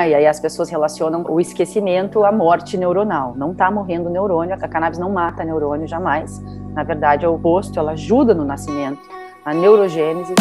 Ah, e aí as pessoas relacionam o esquecimento à morte neuronal. Não está morrendo neurônio, a cannabis não mata neurônio jamais. Na verdade, é o oposto, ela ajuda no nascimento, na neurogênese.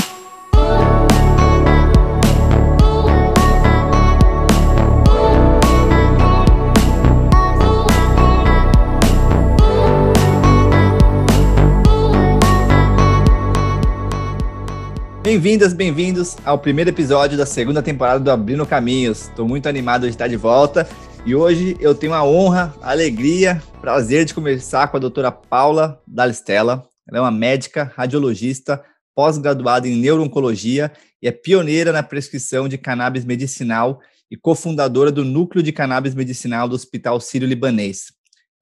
Bem-vindas, bem-vindos ao primeiro episódio da segunda temporada do Abrindo Caminhos. Estou muito animado de estar de volta e hoje eu tenho a honra, a alegria, prazer de conversar com a doutora Paula Dalistella. Ela é uma médica, radiologista, pós-graduada em neuroncologia e é pioneira na prescrição de cannabis medicinal e cofundadora do Núcleo de Cannabis Medicinal do Hospital Sírio-Libanês.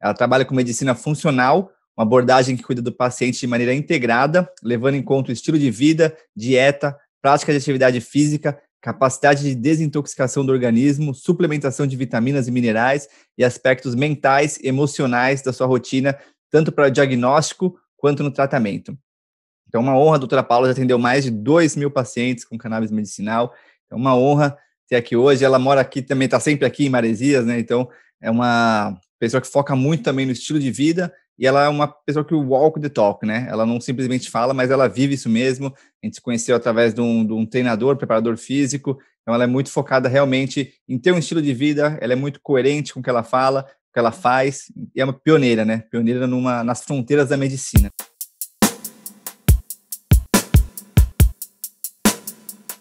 Ela trabalha com medicina funcional uma abordagem que cuida do paciente de maneira integrada, levando em conta o estilo de vida, dieta, prática de atividade física, capacidade de desintoxicação do organismo, suplementação de vitaminas e minerais e aspectos mentais e emocionais da sua rotina, tanto para o diagnóstico quanto no tratamento. Então, uma honra, a doutora Paula já atendeu mais de 2 mil pacientes com cannabis medicinal. É uma honra ter aqui hoje. Ela mora aqui também, está sempre aqui em Maresias, né? Então, é uma pessoa que foca muito também no estilo de vida e ela é uma pessoa que walk the talk, né? Ela não simplesmente fala, mas ela vive isso mesmo. A gente se conheceu através de um, de um treinador, preparador físico. Então, ela é muito focada realmente em ter um estilo de vida. Ela é muito coerente com o que ela fala, com o que ela faz. E é uma pioneira, né? Pioneira numa, nas fronteiras da medicina.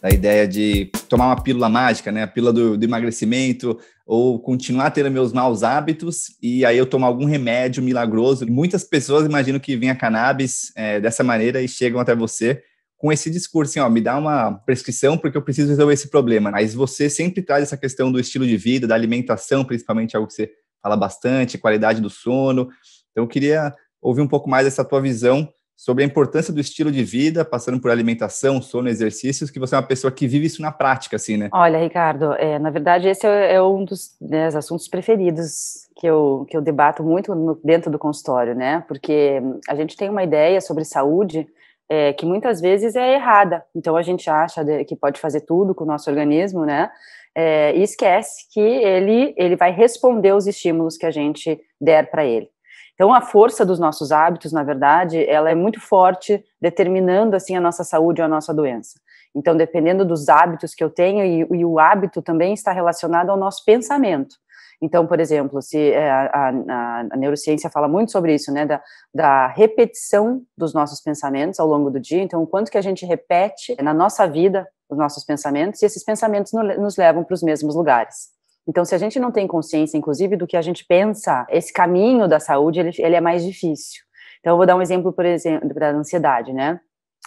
da ideia de tomar uma pílula mágica, né? A pílula do, do emagrecimento, ou continuar tendo meus maus hábitos e aí eu tomar algum remédio milagroso. Muitas pessoas imaginam que vem a cannabis é, dessa maneira e chegam até você com esse discurso, assim, ó, me dá uma prescrição porque eu preciso resolver esse problema. Mas você sempre traz essa questão do estilo de vida, da alimentação, principalmente algo que você fala bastante, qualidade do sono. Então eu queria ouvir um pouco mais essa tua visão sobre a importância do estilo de vida, passando por alimentação, sono, exercícios, que você é uma pessoa que vive isso na prática, assim, né? Olha, Ricardo, é, na verdade esse é, é um dos né, assuntos preferidos que eu, que eu debato muito no, dentro do consultório, né? Porque a gente tem uma ideia sobre saúde é, que muitas vezes é errada. Então a gente acha que pode fazer tudo com o nosso organismo, né? É, e esquece que ele, ele vai responder os estímulos que a gente der para ele. Então, a força dos nossos hábitos, na verdade, ela é muito forte, determinando assim a nossa saúde ou a nossa doença. Então, dependendo dos hábitos que eu tenho, e, e o hábito também está relacionado ao nosso pensamento. Então, por exemplo, se é, a, a, a, neurociência fala muito sobre isso, né, da, da, repetição dos nossos pensamentos ao longo do dia. Então, o quanto que a gente repete na nossa vida os nossos pensamentos e esses pensamentos nos levam para os mesmos lugares. Então, se a gente não tem consciência, inclusive, do que a gente pensa, esse caminho da saúde, ele, ele é mais difícil. Então, eu vou dar um exemplo, por exemplo, da ansiedade, né?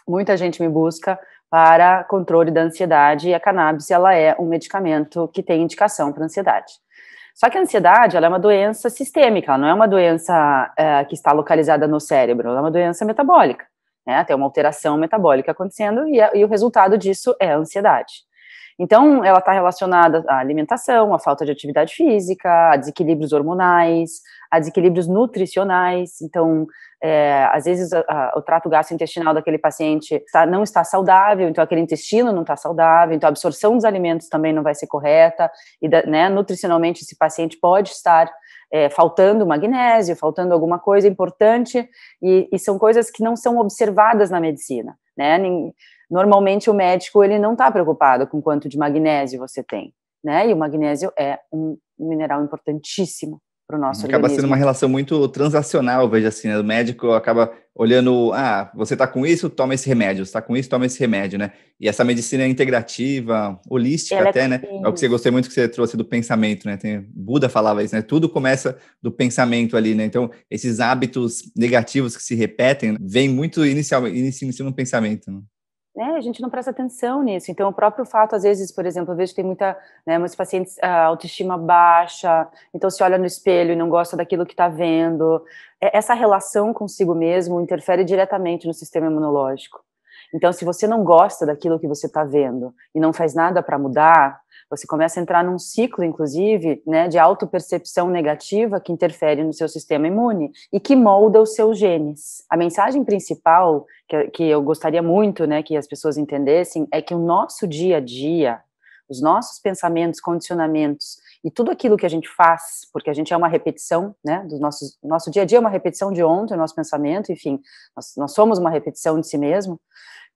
Muita gente me busca para controle da ansiedade e a cannabis, ela é um medicamento que tem indicação para ansiedade. Só que a ansiedade, ela é uma doença sistêmica, ela não é uma doença é, que está localizada no cérebro, ela é uma doença metabólica, né? Tem uma alteração metabólica acontecendo e, e o resultado disso é a ansiedade. Então, ela está relacionada à alimentação, à falta de atividade física, a desequilíbrios hormonais, a desequilíbrios nutricionais. Então, é, às vezes, a, a, o trato gastrointestinal daquele paciente tá, não está saudável, então aquele intestino não está saudável, então a absorção dos alimentos também não vai ser correta. E, da, né, nutricionalmente, esse paciente pode estar é, faltando magnésio, faltando alguma coisa importante, e, e são coisas que não são observadas na medicina, né? Nem, Normalmente o médico ele não está preocupado com quanto de magnésio você tem, né? E o magnésio é um mineral importantíssimo para o nosso acaba organismo. sendo uma relação muito transacional, veja assim, né? o médico acaba olhando, ah, você está com isso, toma esse remédio, você está com isso, toma esse remédio, né? E essa medicina é integrativa, holística Ela até, é né? É o que você gostei muito que você trouxe do pensamento, né? Tem, Buda falava isso, né? Tudo começa do pensamento ali, né? Então, esses hábitos negativos que se repetem, vêm muito inicial, inicio, no pensamento. Né? né, a gente não presta atenção nisso. Então, o próprio fato, às vezes, por exemplo, eu vejo que tem muita, né, muitos pacientes a autoestima baixa, então se olha no espelho e não gosta daquilo que está vendo. É, essa relação consigo mesmo interfere diretamente no sistema imunológico. Então, se você não gosta daquilo que você está vendo e não faz nada para mudar, você começa a entrar num ciclo, inclusive, né, de autopercepção negativa que interfere no seu sistema imune e que molda os seus genes. A mensagem principal que, que eu gostaria muito né, que as pessoas entendessem é que o nosso dia a dia, os nossos pensamentos, condicionamentos e tudo aquilo que a gente faz, porque a gente é uma repetição, né, do nosso, nosso dia a dia é uma repetição de ontem, o nosso pensamento, enfim, nós, nós somos uma repetição de si mesmo,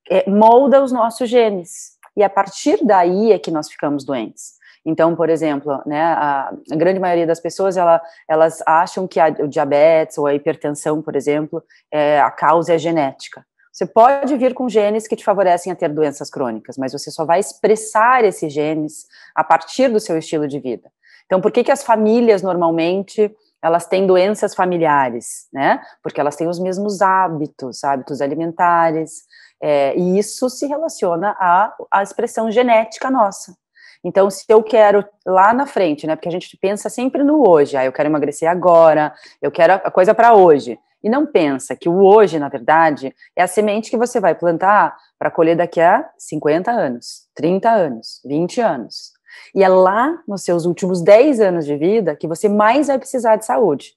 é, molda os nossos genes e a partir daí é que nós ficamos doentes. Então, por exemplo, né, a, grande maioria das pessoas ela, elas acham que a, o diabetes ou a hipertensão, por exemplo, é, a causa é genética. Você pode vir com genes que te favorecem a ter doenças crônicas, mas você só vai expressar esses genes a partir do seu estilo de vida. Então, por que, que as famílias normalmente elas têm doenças familiares, né? Porque elas têm os mesmos hábitos, hábitos alimentares, é, e isso se relaciona à, à expressão genética nossa. Então, se eu quero lá na frente, né? Porque a gente pensa sempre no hoje. Ah, eu quero emagrecer agora, eu quero a coisa para hoje. E não pensa que o hoje, na verdade, é a semente que você vai plantar para colher daqui a 50 anos, 30 anos, 20 anos. E é lá nos seus últimos 10 anos de vida que você mais vai precisar de saúde.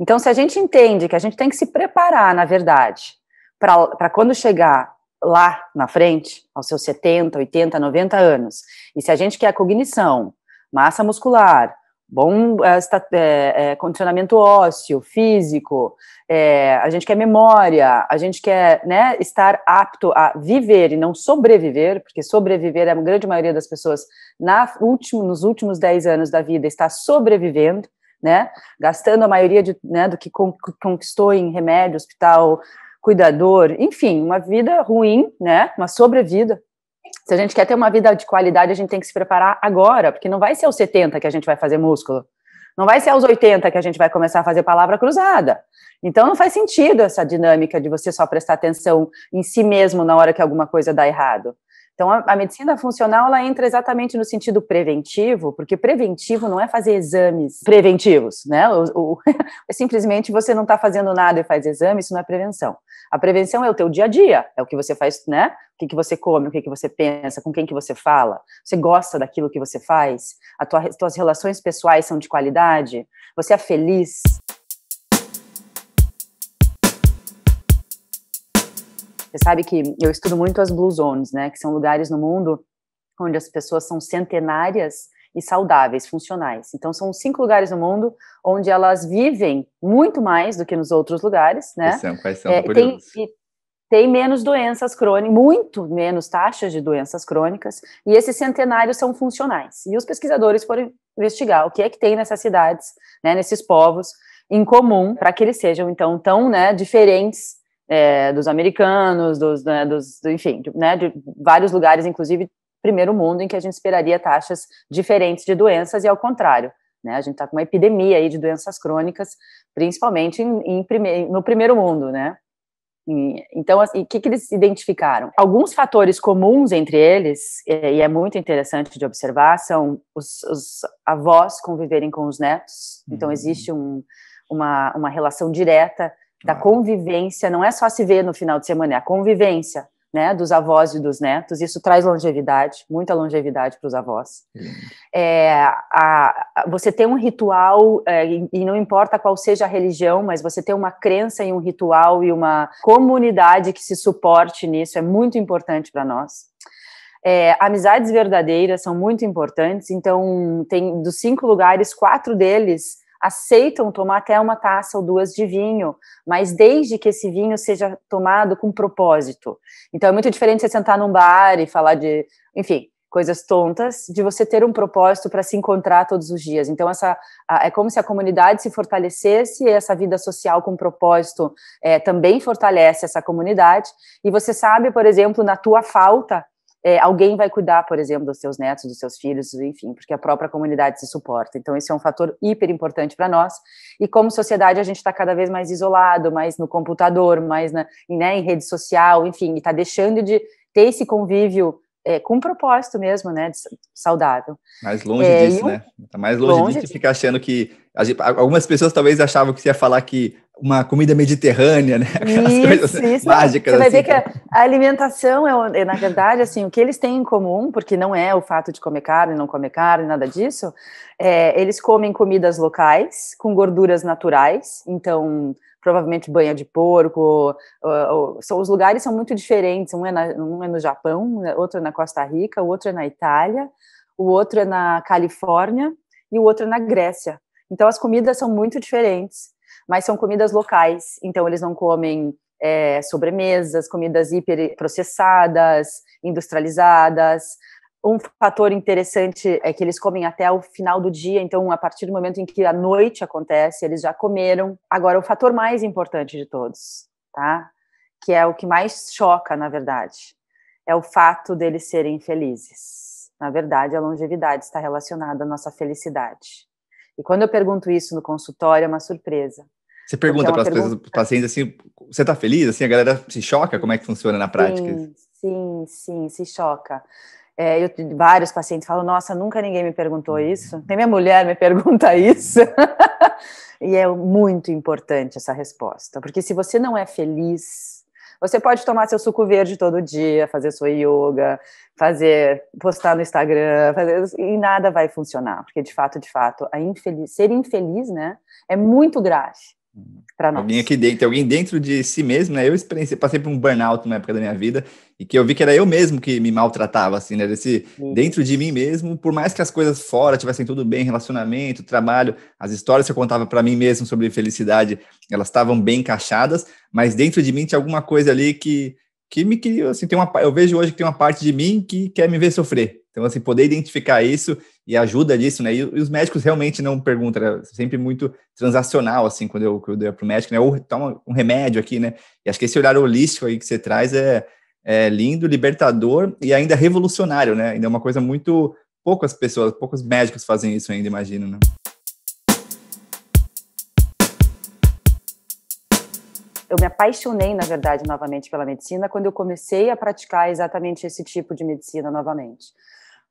Então, se a gente entende que a gente tem que se preparar, na verdade, para quando chegar lá na frente, aos seus 70, 80, 90 anos, e se a gente quer cognição, massa muscular, bom é, é, condicionamento ósseo, físico, é, a gente quer memória, a gente quer né, estar apto a viver e não sobreviver, porque sobreviver é a grande maioria das pessoas na último, nos últimos 10 anos da vida está sobrevivendo, né, gastando a maioria de, né, do que conquistou em remédio, hospital, cuidador, enfim, uma vida ruim, né? Uma sobrevida. Se a gente quer ter uma vida de qualidade, a gente tem que se preparar agora, porque não vai ser aos 70 que a gente vai fazer músculo. Não vai ser aos 80 que a gente vai começar a fazer palavra cruzada. Então não faz sentido essa dinâmica de você só prestar atenção em si mesmo na hora que alguma coisa dá errado. Então, a, a, medicina funcional ela entra exatamente no sentido preventivo, porque preventivo não é fazer exames preventivos, né? O, o, é simplesmente você não está fazendo nada e faz exame, isso não é prevenção. A prevenção é o teu dia a dia, é o que você faz, né? O que, que você come, o que, que você pensa, com quem que você fala, você gosta daquilo que você faz, as tua, tuas relações pessoais são de qualidade, você é feliz. Você sabe que eu estudo muito as Blue Zones, né? Que são lugares no mundo onde as pessoas são centenárias e saudáveis, funcionais. Então, são cinco lugares no mundo onde elas vivem muito mais do que nos outros lugares, né? Quais são? Quais são? É, tem, menos doenças crônicas, muito menos taxas de doenças crônicas, e esses centenários são funcionais. E os pesquisadores foram investigar o que é que tem nessas cidades, né, nesses povos, em comum, para que eles sejam, então, tão né, diferentes é, dos americanos, dos, né, dos enfim, de, né, de vários lugares, inclusive primeiro mundo, em que a gente esperaria taxas diferentes de doenças e ao contrário. Né, a gente está com uma epidemia aí de doenças crônicas, principalmente em, em prime no primeiro mundo, né? Então, assim, o assim, que, que, eles identificaram? Alguns fatores comuns entre eles, e é muito interessante de observar, são os, os avós conviverem com os netos. Então, uhum. existe um, uma, uma relação direta da ah. convivência, não é só se ver no final de semana, é a convivência, né, dos avós e dos netos, isso traz longevidade, muita longevidade para os avós. É, a, a, você ter um ritual, é, e, e não importa qual seja a religião, mas você ter uma crença e um ritual e uma comunidade que se suporte nisso é muito importante para nós. É, amizades verdadeiras são muito importantes, então tem dos cinco lugares, quatro deles aceitam tomar até uma taça ou duas de vinho, mas desde que esse vinho seja tomado com propósito. Então é muito diferente você sentar num bar e falar de, enfim, coisas tontas, de você ter um propósito para se encontrar todos os dias. Então, essa a, é como se a comunidade se fortalecesse, e essa vida social com propósito é, também fortalece essa comunidade. E você sabe, por exemplo, na tua falta, é, alguém vai cuidar, por exemplo, dos seus netos, dos seus filhos, enfim, porque a própria comunidade se suporta. Então, esse é um fator hiper importante para nós. E como sociedade, a gente está cada vez mais isolado, mais no computador, mais na, né, em rede social, enfim, e está deixando de ter esse convívio é, com um propósito mesmo, né, saudável. Mais longe é, disso, eu... né? Tá mais longe, longe disso de ficar achando que gente, algumas pessoas talvez achavam que você ia falar que uma comida mediterrânea, né? Aquelas isso, coisas isso. mágicas. Você vai assim, ver que a, a alimentação é, na verdade, assim, o que eles têm em comum, porque não é o fato de comer carne, não comer carne, nada disso. É, eles comem comidas locais com gorduras naturais, então provavelmente banha de porco. Ou, ou, são, os lugares são muito diferentes. Um é, na, um é no Japão, outro é na Costa Rica, o outro é na Itália, o outro é na Califórnia e o outro é na Grécia. Então as comidas são muito diferentes mas são comidas locais, então eles não comem é, sobremesas, comidas hiperprocessadas, industrializadas. Um fator interessante é que eles comem até o final do dia, então a partir do momento em que a noite acontece, eles já comeram. Agora, o fator mais importante de todos, tá? Que é o que mais choca, na verdade, é o fato deles serem felizes. Na verdade, a longevidade está relacionada à nossa felicidade. E quando eu pergunto isso no consultório, é uma surpresa você pergunta para as pessoas, pacientes assim, você está feliz? Assim, a galera se choca? Como é que funciona na prática? Sim, sim, sim se choca. É, eu, vários pacientes falam, nossa, nunca ninguém me perguntou uhum. isso, nem minha mulher me pergunta isso. e é muito importante essa resposta, porque se você não é feliz, você pode tomar seu suco verde todo dia, fazer sua yoga, fazer, postar no Instagram, fazer, e nada vai funcionar, porque de fato, de fato, a infeliz, ser infeliz, né, é muito grave para nós. Alguém aqui dentro, alguém dentro de si mesmo, né? Eu passei por um burnout na época da minha vida e que eu vi que era eu mesmo que me maltratava, assim, né? Desse, dentro de mim mesmo, por mais que as coisas fora tivessem tudo bem, relacionamento, trabalho, as histórias que eu contava para mim mesmo sobre felicidade, elas estavam bem encaixadas, mas dentro de mim tinha alguma coisa ali que que me queria, assim, tem uma, eu vejo hoje que tem uma parte de mim que quer me ver sofrer, então, assim, poder identificar isso e ajuda disso, né? E, e os médicos realmente não perguntam, era né? sempre muito transacional, assim, quando eu, quando eu ia para o médico, né? Ou toma um remédio aqui, né? E acho que esse olhar holístico aí que você traz é, é lindo, libertador e ainda revolucionário, né? Ainda é uma coisa muito. Poucas pessoas, poucos médicos fazem isso ainda, imagino, né? eu me apaixonei, na verdade, novamente pela medicina quando eu comecei a praticar exatamente esse tipo de medicina novamente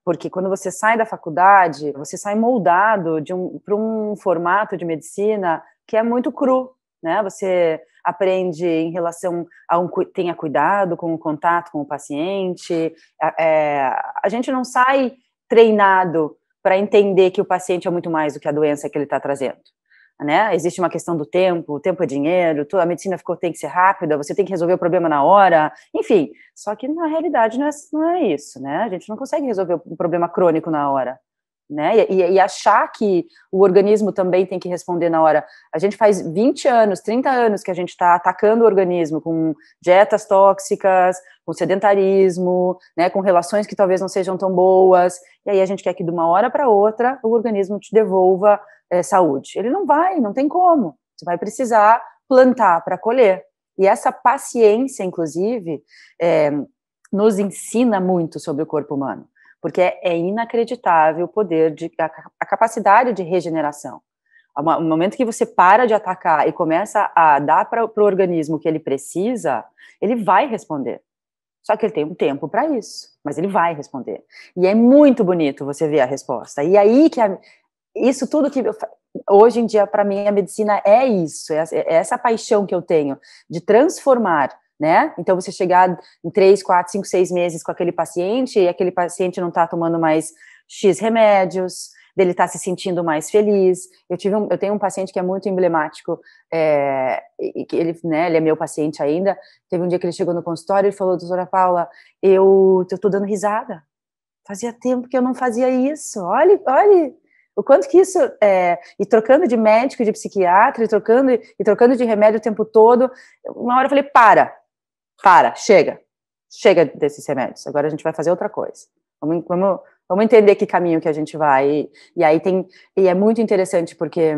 porque quando você sai da faculdade, você sai moldado um, para um formato de medicina que é muito cru, né? Você aprende em relação a um tenha cuidado com o contato com o paciente. É, a gente não sai treinado para entender que o paciente é muito mais do que a doença que ele está trazendo né? Existe uma questão do tempo, o tempo é dinheiro, a medicina ficou tem que ser rápida, você tem que resolver o problema na hora, enfim. Só que na realidade não é, não é isso, né? A gente não consegue resolver o problema crônico na hora né? E, e, achar que o organismo também tem que responder na hora. A gente faz 20 anos, 30 anos que a gente está atacando o organismo com dietas tóxicas, com sedentarismo, né? Com relações que talvez não sejam tão boas. E aí a gente quer que de uma hora para outra o organismo te devolva é, saúde. Ele não vai, não tem como. Você vai precisar plantar para colher. E essa paciência, inclusive, é, nos ensina muito sobre o corpo humano porque é, é, inacreditável o poder, de, a, a capacidade de regeneração. O momento que você para de atacar e começa a dar para o organismo o que ele precisa, ele vai responder. Só que ele tem um tempo para isso, mas ele vai responder. E é muito bonito você ver a resposta. E aí que a, isso tudo que eu, hoje em dia para mim a medicina é isso, é, é essa paixão que eu tenho de transformar né? Então, você chegar em três, quatro, cinco, seis meses com aquele paciente e aquele paciente não está tomando mais X remédios, dele está se sentindo mais feliz. Eu tive um, eu tenho um paciente que é muito emblemático, é, e que ele, né, ele é meu paciente ainda. Teve um dia que ele chegou no consultório e falou, doutora Paula, eu estou dando risada. Fazia tempo que eu não fazia isso. Olha, olha o quanto que isso é, e trocando de médico, de psiquiatra, e trocando e trocando de remédio o tempo todo. Uma hora eu falei, para, para, chega, chega desses remédios, agora a gente vai fazer outra coisa. Vamos, vamos, vamos entender que caminho que a gente vai. E, aí tem, e é muito interessante porque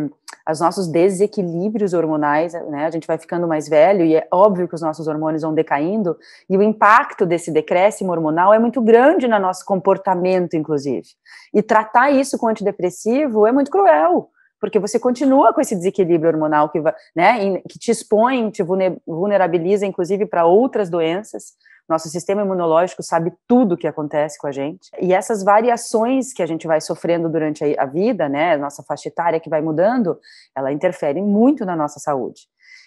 os nossos desequilíbrios hormonais, né, a gente vai ficando mais velho e é óbvio que os nossos hormônios vão decaindo e o impacto desse decréscimo hormonal é muito grande no nosso comportamento, inclusive. E tratar isso com antidepressivo é muito cruel porque você continua com esse desequilíbrio hormonal que, né, que te expõe, te vulnerabiliza, inclusive, para outras doenças. Nosso sistema imunológico sabe tudo o que acontece com a gente. E essas variações que a gente vai sofrendo durante a vida, né, nossa faixa etária que vai mudando, ela interfere muito na nossa saúde.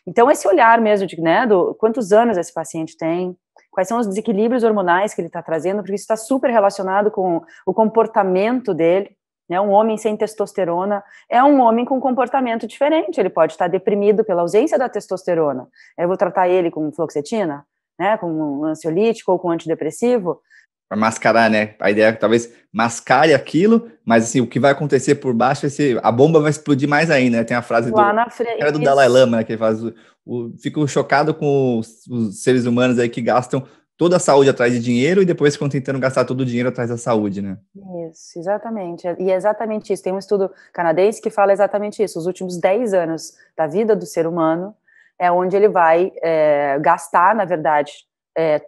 Então, esse olhar mesmo de né, do, quantos anos esse paciente tem, quais são os desequilíbrios hormonais que ele está trazendo, porque isso está super relacionado com o comportamento dele. Né? Um homem sem testosterona é um homem com comportamento diferente. Ele pode estar deprimido pela ausência da testosterona. Eu vou tratar ele com fluoxetina, né? com um ansiolítico ou com um antidepressivo. Para mascarar, né? A ideia é que talvez mascare aquilo, mas assim, o que vai acontecer por baixo, esse, a bomba vai explodir mais ainda, né? Tem a frase Lá do, na frente, do Dalai Lama, né? Que ele faz. O, o, fico chocado com os, os seres humanos aí que gastam toda a saúde atrás de dinheiro e depois ficam tentando gastar todo o dinheiro atrás da saúde, né? Isso, exatamente. E é exatamente isso. Tem um estudo canadense que fala exatamente isso. Os últimos 10 anos da vida do ser humano é onde ele vai é, gastar, na verdade, é,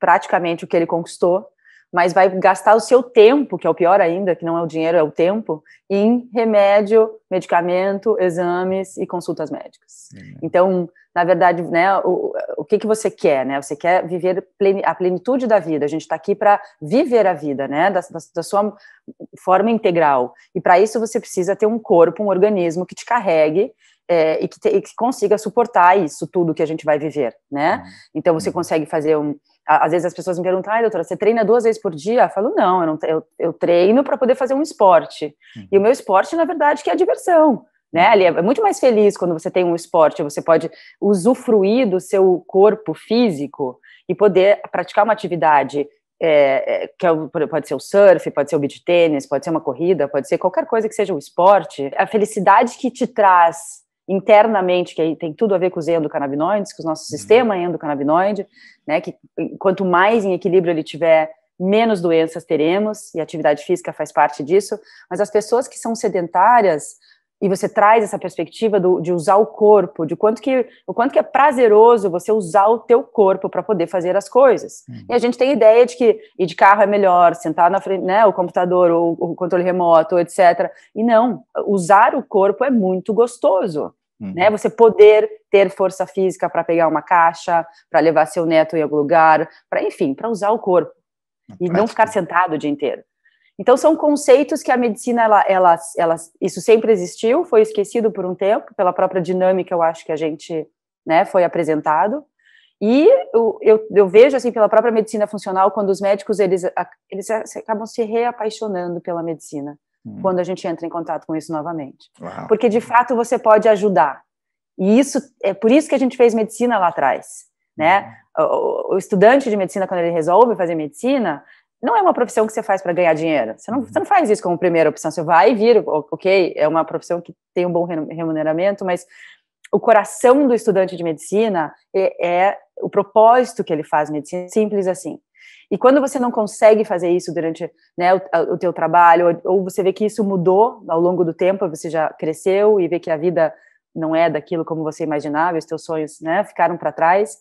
praticamente o que ele conquistou mas vai gastar o seu tempo, que é o pior ainda, que não é o dinheiro, é o tempo, em remédio, medicamento, exames e consultas médicas. Uhum. Então, na verdade, né, o, o que, que você quer, né? Você quer viver a plenitude da vida. A gente está aqui para viver a vida, né? Da, da, da sua forma integral. E para isso você precisa ter um corpo, um organismo que te carregue é, e, que te, e, que consiga suportar isso tudo que a gente vai viver, né? Uhum. Então você uhum. consegue fazer um às vezes as pessoas me perguntam, ai, doutora, você treina duas vezes por dia? Eu falo, não, eu, não, eu, eu treino para poder fazer um esporte. Uhum. E o meu esporte, na verdade, que é a diversão. Né? Uhum. Ali é, é muito mais feliz quando você tem um esporte, você pode usufruir do seu corpo físico e poder praticar uma atividade é, é que é, pode ser o surf, pode ser o beach tênis, pode ser uma corrida, pode ser qualquer coisa que seja um esporte, a felicidade que te traz internamente, que aí tem tudo a ver com os endocannabinoides, que o nosso uhum. sistema é endocannabinoide, né, que quanto mais em equilíbrio ele tiver, menos doenças teremos, e atividade física faz parte disso, mas as pessoas que são sedentárias, e você traz essa perspectiva do, de usar o corpo, de quanto que, o quanto que é prazeroso você usar o teu corpo para poder fazer as coisas. Uhum. E a gente tem ideia de que ir de carro é melhor, sentar na frente, né, o computador ou o controle remoto, etc. E não, usar o corpo é muito gostoso. Uhum. Né? Você poder ter força física para pegar uma caixa, para levar seu neto em algum lugar, para enfim, para usar o corpo Na e prática. não ficar sentado o dia inteiro. Então são conceitos que a medicina ela, ela, ela, isso sempre existiu, foi esquecido por um tempo pela própria dinâmica, eu acho que a gente, né, foi apresentado. E eu, eu, eu, vejo, assim, pela própria medicina funcional, quando os médicos, eles, eles acabam se reapaixonando pela medicina hum. quando a gente entra em contato com isso novamente. Uau. Porque de fato você pode ajudar. E isso é por isso que a gente fez medicina lá atrás, né? Hum. O, o, estudante de medicina quando ele resolve fazer medicina, não é uma profissão que você faz para ganhar dinheiro. Você não, uhum. você não faz isso como primeira opção. Você vai e vira, ok, é uma profissão que tem um bom remuneramento, mas o coração do estudante de medicina é, é, o propósito que ele faz medicina, simples assim. E quando você não consegue fazer isso durante né, o, o teu trabalho, ou, ou você vê que isso mudou ao longo do tempo, você já cresceu e vê que a vida não é daquilo como você imaginava, os teus sonhos né, ficaram para trás,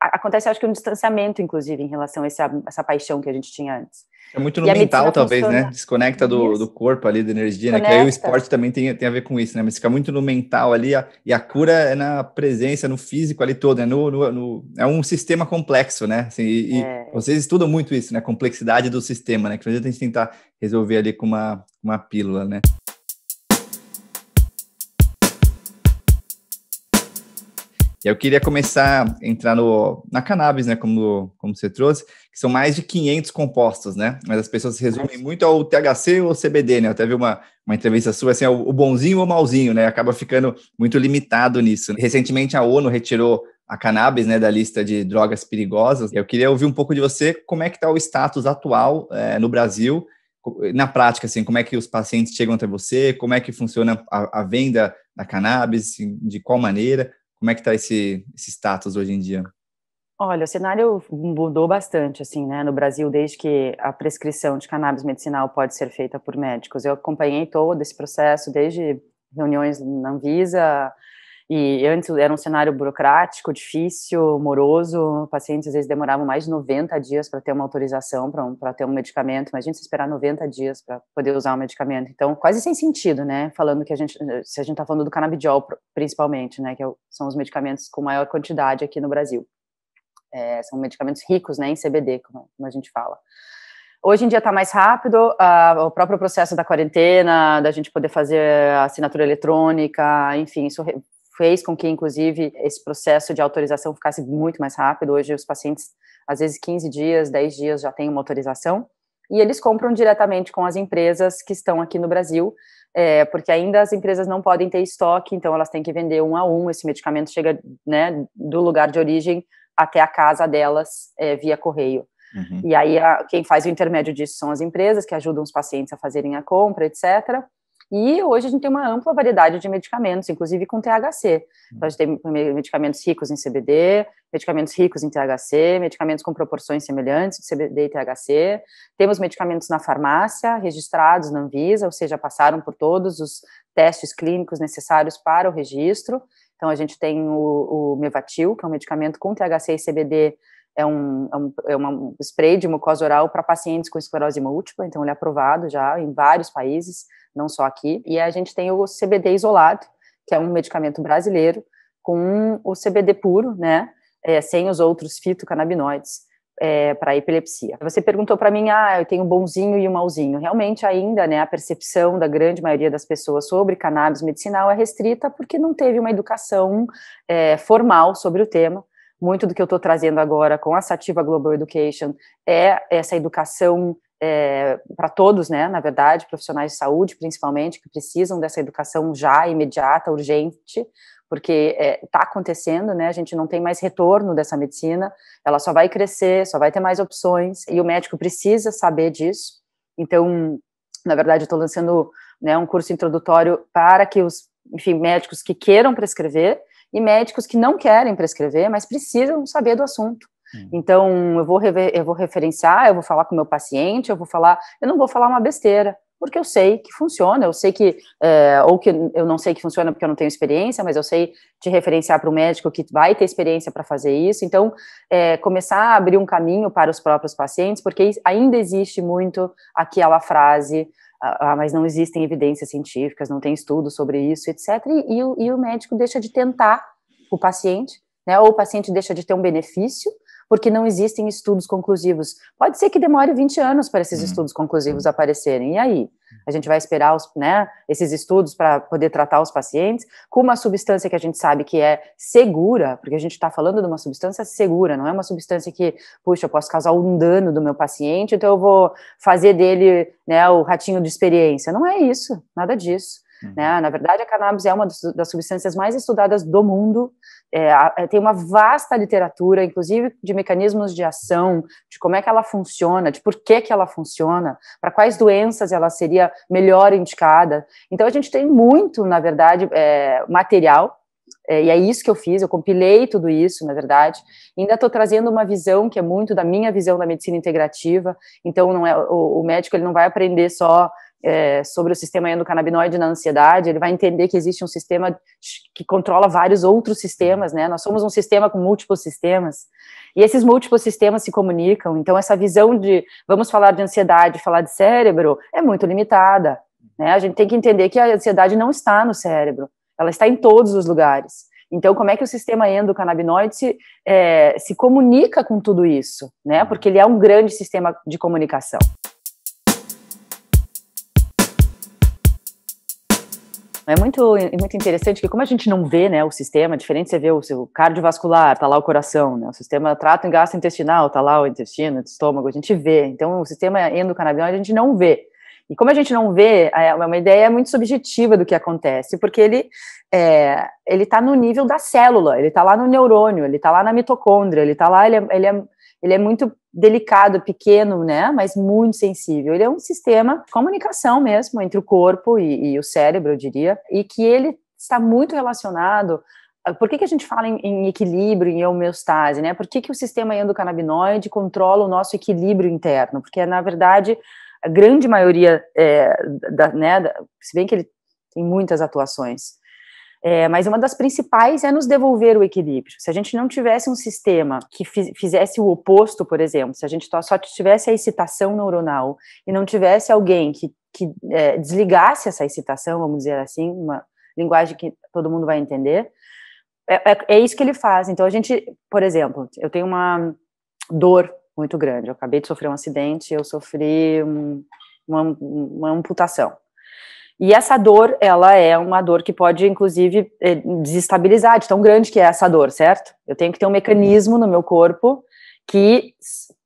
acontece, acho que um distanciamento, inclusive, em relação a essa, essa paixão que a gente tinha antes. É muito no e mental, talvez, né? funciona... né? Desconecta do, do corpo ali, da energia, Conecta. né? Que aí o esporte também tem, tem a ver com isso, né? Mas fica muito no mental ali, a, e a cura é na presença, no físico ali todo, né? No, no, no é um sistema complexo, né? Assim, e, é. e, vocês estudam muito isso, né? A complexidade do sistema, né? Que a gente tentar resolver ali com uma, uma pílula, né? eu queria começar a entrar no, na cannabis, né, como, como você trouxe, que são mais de 500 compostos, né? Mas as pessoas se resumem muito ao THC ou CBD, né? Eu até vi uma, uma entrevista sua, assim, é o, bonzinho ou o malzinho, né? Acaba ficando muito limitado nisso. Recentemente a ONU retirou a cannabis, né, da lista de drogas perigosas. Eu queria ouvir um pouco de você, como é que está o status atual é, no Brasil, na prática, assim, como é que os pacientes chegam até você, como é que funciona a, a venda da cannabis, assim, de qual maneira. Como é que está esse, esse status hoje em dia? Olha, o cenário mudou bastante, assim, né, no Brasil, desde que a prescrição de cannabis medicinal pode ser feita por médicos. Eu acompanhei todo esse processo, desde reuniões na Anvisa, e antes era um cenário burocrático, difícil, moroso. Pacientes às vezes demoravam mais de 90 dias para ter uma autorização para um, ter um medicamento. Imagina se esperar 90 dias para poder usar um medicamento. Então, quase sem sentido, né? Falando que a gente, se a gente está falando do canabidiol principalmente, né? Que é são os medicamentos com maior quantidade aqui no Brasil. É, são medicamentos ricos, né? Em CBD, como, como a gente fala. Hoje em dia está mais rápido, uh, o próprio processo da quarentena, da gente poder fazer assinatura eletrônica, enfim, isso fez com que, inclusive, esse processo de autorização ficasse muito mais rápido. Hoje, os pacientes, às vezes, 15 dias, 10 dias já têm uma autorização. E eles compram diretamente com as empresas que estão aqui no Brasil, é, porque ainda as empresas não podem ter estoque, então elas têm que vender um a um. Esse medicamento chega né, do lugar de origem até a casa delas é, via correio. Uhum. E aí, a, quem faz o intermédio disso são as empresas que ajudam os pacientes a fazerem a compra, etc. E hoje a gente tem uma ampla variedade de medicamentos, inclusive com THC. Então, hum. a gente tem medicamentos ricos em CBD, medicamentos ricos em THC, medicamentos com proporções semelhantes de CBD e THC. Temos medicamentos na farmácia, registrados na Anvisa, ou seja, passaram por todos os testes clínicos necessários para o registro. Então, a gente tem o, o Mevatil, que é um medicamento com THC e CBD é um, é um, é um spray de mucosa oral para pacientes com esclerose múltipla, então ele é aprovado já em vários países, não só aqui. E a gente tem o CBD isolado, que é um medicamento brasileiro, com o CBD puro, né, é, sem os outros fitocannabinoides. É, para epilepsia. Você perguntou para mim, ah, eu tenho um bonzinho e um mauzinho. Realmente ainda, né, a percepção da grande maioria das pessoas sobre cannabis medicinal é restrita porque não teve uma educação é, formal sobre o tema muito do que eu estou trazendo agora com a Sativa Global Education é essa educação é, para todos, né, na verdade, profissionais de saúde, principalmente, que precisam dessa educação já imediata, urgente, porque está é, tá acontecendo, né, a gente não tem mais retorno dessa medicina, ela só vai crescer, só vai ter mais opções, e o médico precisa saber disso. Então, na verdade, estou lançando né, um curso introdutório para que os enfim, médicos que queiram prescrever e médicos que não querem prescrever, mas precisam saber do assunto. Hum. Então, eu vou, rever, eu vou referenciar, eu vou falar com o meu paciente, eu vou falar, eu não vou falar uma besteira, porque eu sei que funciona, eu sei que, é, ou que eu não sei que funciona porque eu não tenho experiência, mas eu sei te referenciar para um médico que vai ter experiência para fazer isso. Então, é, começar a abrir um caminho para os próprios pacientes, porque ainda existe muito aquela frase ah, ah, mas não existem evidências científicas, não tem estudo sobre isso, etc. E, e, o, e o médico deixa de tentar o paciente, né? Ou o paciente deixa de ter um benefício porque não existem estudos conclusivos. Pode ser que demore 20 anos para esses uhum. estudos conclusivos uhum. aparecerem. E aí? Uhum. A gente vai esperar os, né, esses estudos para poder tratar os pacientes com uma substância que a gente sabe que é segura, porque a gente está falando de uma substância segura, não é uma substância que, puxa, eu posso causar um dano do meu paciente, então eu vou fazer dele né, o ratinho de experiência. Não é isso, nada disso. Né? Na verdade, a cannabis é uma das substâncias mais estudadas do mundo, é, é, tem uma vasta literatura, inclusive de mecanismos de ação, de como é que ela funciona, de por que, que ela funciona, para quais doenças ela seria melhor indicada. Então, a gente tem muito, na verdade, é, material, é, e é isso que eu fiz, eu compilei tudo isso, na verdade. Ainda estou trazendo uma visão que é muito da minha visão da medicina integrativa, então não é o, o médico ele não vai aprender só é, sobre o sistema endocannabinoide na ansiedade, ele vai entender que existe um sistema que controla vários outros sistemas, né? Nós somos um sistema com múltiplos sistemas. E esses múltiplos sistemas se comunicam. Então, essa visão de vamos falar de ansiedade, falar de cérebro, é muito limitada. Né? A gente tem que entender que a ansiedade não está no cérebro, ela está em todos os lugares. Então, como é que o sistema endocannabinoide se, é, se comunica com tudo isso? Né? Porque ele é um grande sistema de comunicação. É muito, é muito interessante que como a gente não vê, né, o sistema, diferente você vê o seu cardiovascular, tá lá o coração, né, o sistema trato em gastrointestinal, tá lá o intestino, o estômago, a gente vê. Então, o sistema endocannabinoide a gente não vê. E como a gente não vê, é, é uma ideia muito subjetiva do que acontece, porque ele é, ele está no nível da célula, ele está lá no neurônio, ele está lá na mitocôndria, ele está lá, ele é, ele é, ele é muito delicado, pequeno, né, mas muito sensível. Ele é um sistema de comunicação mesmo entre o corpo e, e o cérebro, eu diria, e que ele está muito relacionado ah, por que, que a gente fala em, em, equilíbrio, em homeostase, né? Por que, que o sistema endocannabinoide controla o nosso equilíbrio interno? Porque, na verdade, a grande maioria, é, da, né, da, se bem que ele tem muitas atuações, é, mas uma das principais é nos devolver o equilíbrio. Se a gente não tivesse um sistema que fizesse o oposto, por exemplo, se a gente só tivesse a excitação neuronal e não tivesse alguém que, que é, desligasse essa excitação, vamos dizer assim, uma linguagem que todo mundo vai entender, é, é, é isso que ele faz. Então a gente, por exemplo, eu tenho uma dor muito grande. Eu acabei de sofrer um acidente, eu sofri um, uma, uma amputação. E essa dor, ela é uma dor que pode, inclusive, eh, desestabilizar de tão grande que é essa dor, certo? Eu tenho que ter um mecanismo no meu corpo que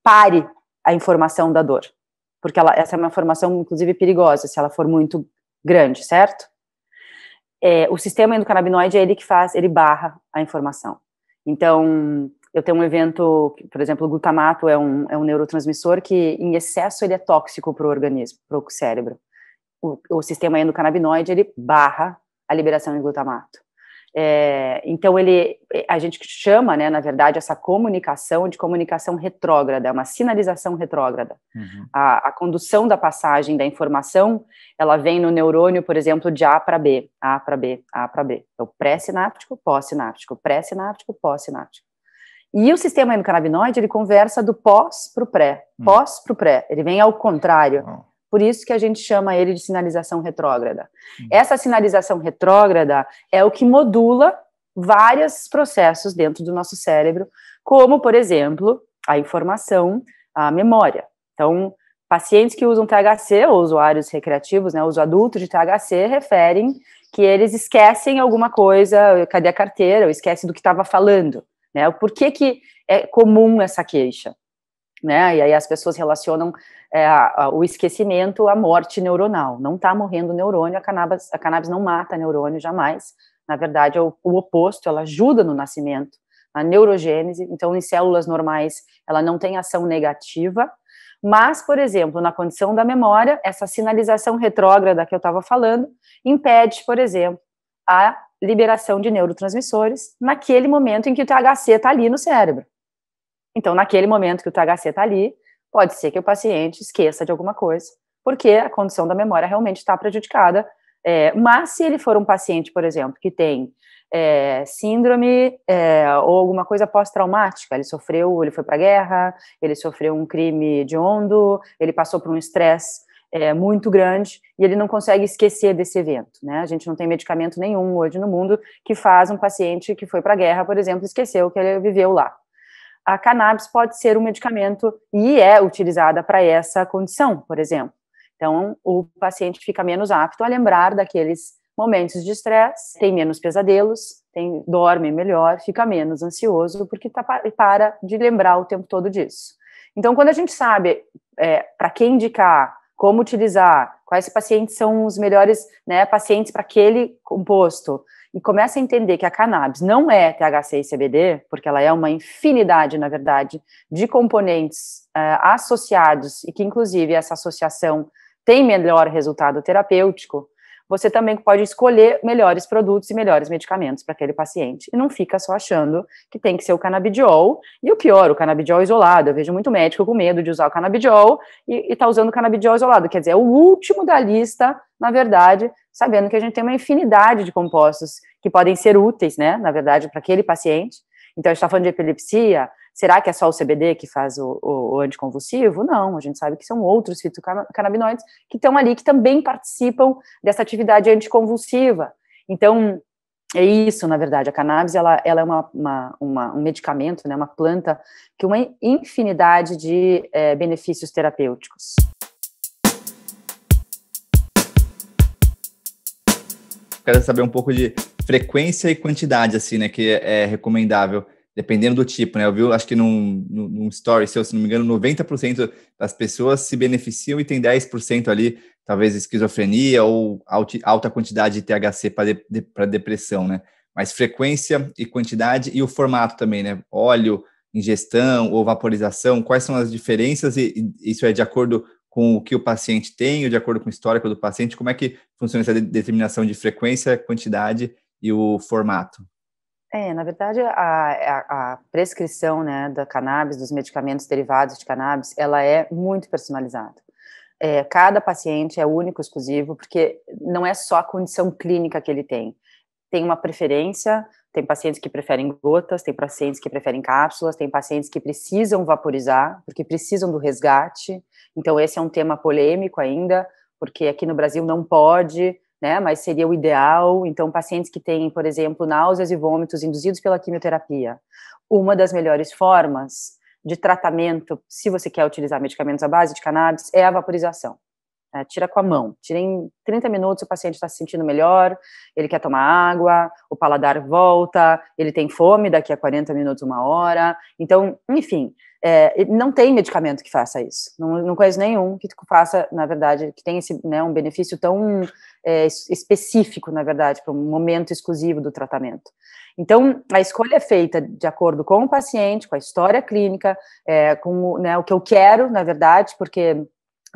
pare a informação da dor. Porque ela, essa é uma informação, inclusive, perigosa, se ela for muito grande, certo? É, o sistema endocannabinoide é ele que faz, ele barra a informação. Então, eu tenho um evento, por exemplo, o glutamato é um, é um neurotransmissor que, em excesso, ele é tóxico para o organismo, para o cérebro o, o sistema endocannabinoide ele barra a liberação de glutamato. É, então ele, é, a gente chama, né, na verdade, essa comunicação de comunicação retrógrada, é uma sinalização retrógrada. Uhum. A, a, condução da passagem da informação, ela vem no neurônio, por exemplo, de A para B, A para B, A para B. Então pré-sináptico, pós-sináptico, pré-sináptico, pós-sináptico. E o sistema endocannabinoide, ele conversa do pós para o pré, uhum. pós para o pré. Ele vem ao contrário. Uhum. Por isso que a gente chama ele de sinalização retrógrada. Uhum. Essa sinalização retrógrada é o que modula vários processos dentro do nosso cérebro, como, por exemplo, a informação, a memória. Então, pacientes que usam THC ou usuários recreativos, né, os adultos de THC referem que eles esquecem alguma coisa, cadê a carteira, ou esquece do que estava falando, né? O porquê que é comum essa queixa? né? E aí as pessoas relacionam é, a, a, o esquecimento à morte neuronal. Não está morrendo neurônio, a cannabis, a cannabis não mata neurônio jamais. Na verdade, é o, o oposto, ela ajuda no nascimento, na neurogênese. Então, em células normais, ela não tem ação negativa. Mas, por exemplo, na condição da memória, essa sinalização retrógrada que eu estava falando impede, por exemplo, a liberação de neurotransmissores naquele momento em que o THC está ali no cérebro. Então, naquele momento que o THC está ali, pode ser que o paciente esqueça de alguma coisa, porque a condição da memória realmente está prejudicada. É, mas se ele for um paciente, por exemplo, que tem é, síndrome é, ou alguma coisa pós-traumática, ele sofreu, ele foi para a guerra, ele sofreu um crime hediondo, ele passou por um estresse é, muito grande e ele não consegue esquecer desse evento. Né? A gente não tem medicamento nenhum hoje no mundo que faz um paciente que foi para a guerra, por exemplo, esqueceu que ele viveu lá a cannabis pode ser um medicamento e é utilizada para essa condição, por exemplo. Então, o paciente fica menos apto a lembrar daqueles momentos de estresse, tem menos pesadelos, tem, dorme melhor, fica menos ansioso, porque tá, para de lembrar o tempo todo disso. Então, quando a gente sabe é, para quem indicar, como utilizar, quais pacientes são os melhores né, pacientes para aquele composto, e começa a entender que a cannabis não é THC e CBD, porque ela é uma infinidade, na verdade, de componentes uh, associados e que, inclusive, essa associação tem melhor resultado terapêutico, você também pode escolher melhores produtos e melhores medicamentos para aquele paciente. E não fica só achando que tem que ser o canabidiol, e o pior, o canabidiol isolado. Eu vejo muito médico com medo de usar o canabidiol e está usando o canabidiol isolado. Quer dizer, é o último da lista, na verdade, sabendo que a gente tem uma infinidade de compostos que podem ser úteis, né, na verdade, para aquele paciente. Então, a gente está falando de epilepsia, Será que é só o CBD que faz o, o, o anticonvulsivo? Não, a gente sabe que são outros fitocannabinoides que estão ali, que também participam dessa atividade anticonvulsiva. Então, é isso, na verdade, a cannabis ela, ela é uma, uma, uma, um medicamento, né, uma planta que uma infinidade de é, benefícios terapêuticos. Quero saber um pouco de frequência e quantidade, assim, né, que é, é recomendável dependendo do tipo, né? Eu vi, acho que num, num story seu, se não me engano, 90% das pessoas se beneficiam e tem 10% ali, talvez esquizofrenia ou alta quantidade de THC para de, depressão, né? Mas frequência e quantidade e o formato também, né? Óleo, ingestão ou vaporização, quais são as diferenças e, e isso é de acordo com o que o paciente tem ou de acordo com o histórico do paciente? Como é que funciona essa determinação de frequência, quantidade e o formato? É, na verdade, a, a, a, prescrição né, da cannabis, dos medicamentos derivados de cannabis, ela é muito personalizada. É, cada paciente é único, exclusivo, porque não é só a condição clínica que ele tem. Tem uma preferência, tem pacientes que preferem gotas, tem pacientes que preferem cápsulas, tem pacientes que precisam vaporizar, porque precisam do resgate. Então, esse é um tema polêmico ainda, porque aqui no Brasil não pode, né? Mas seria o ideal. Então, pacientes que têm, por exemplo, náuseas e vômitos induzidos pela quimioterapia, uma das melhores formas de tratamento, se você quer utilizar medicamentos à base de cannabis, é a vaporização. É, tira com a mão. Tira em 30 minutos, o paciente está se sentindo melhor, ele quer tomar água, o paladar volta, ele tem fome daqui a 40 minutos, uma hora. Então, enfim, é, não tem medicamento que faça isso. Não, não conheço nenhum que faça, na verdade, que tenha esse, né, um benefício tão é, específico, na verdade, para um momento exclusivo do tratamento. Então, a escolha é feita de acordo com o paciente, com a história clínica, é, com né, o que eu quero, na verdade, porque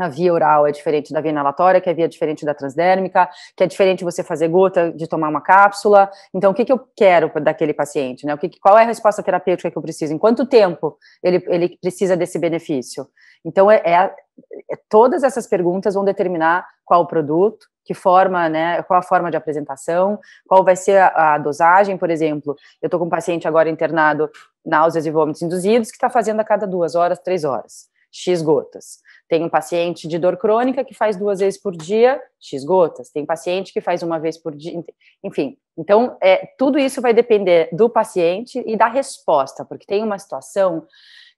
a via oral é diferente da via inalatória, que é a via diferente da transdérmica, que é diferente você fazer gota de tomar uma cápsula. Então, o que, que eu quero daquele paciente? Né? O que, qual é a resposta terapêutica que eu preciso? Em quanto tempo ele, ele precisa desse benefício? Então, é, é, é todas essas perguntas vão determinar qual o produto, que forma, né, qual a forma de apresentação, qual vai ser a, a dosagem, por exemplo, eu estou com um paciente agora internado náuseas e vômitos induzidos, que está fazendo a cada duas horas, três horas. X gotas. Tem um paciente de dor crônica que faz duas vezes por dia, X gotas. Tem paciente que faz uma vez por dia, enfim. Então, é, tudo isso vai depender do paciente e da resposta, porque tem uma situação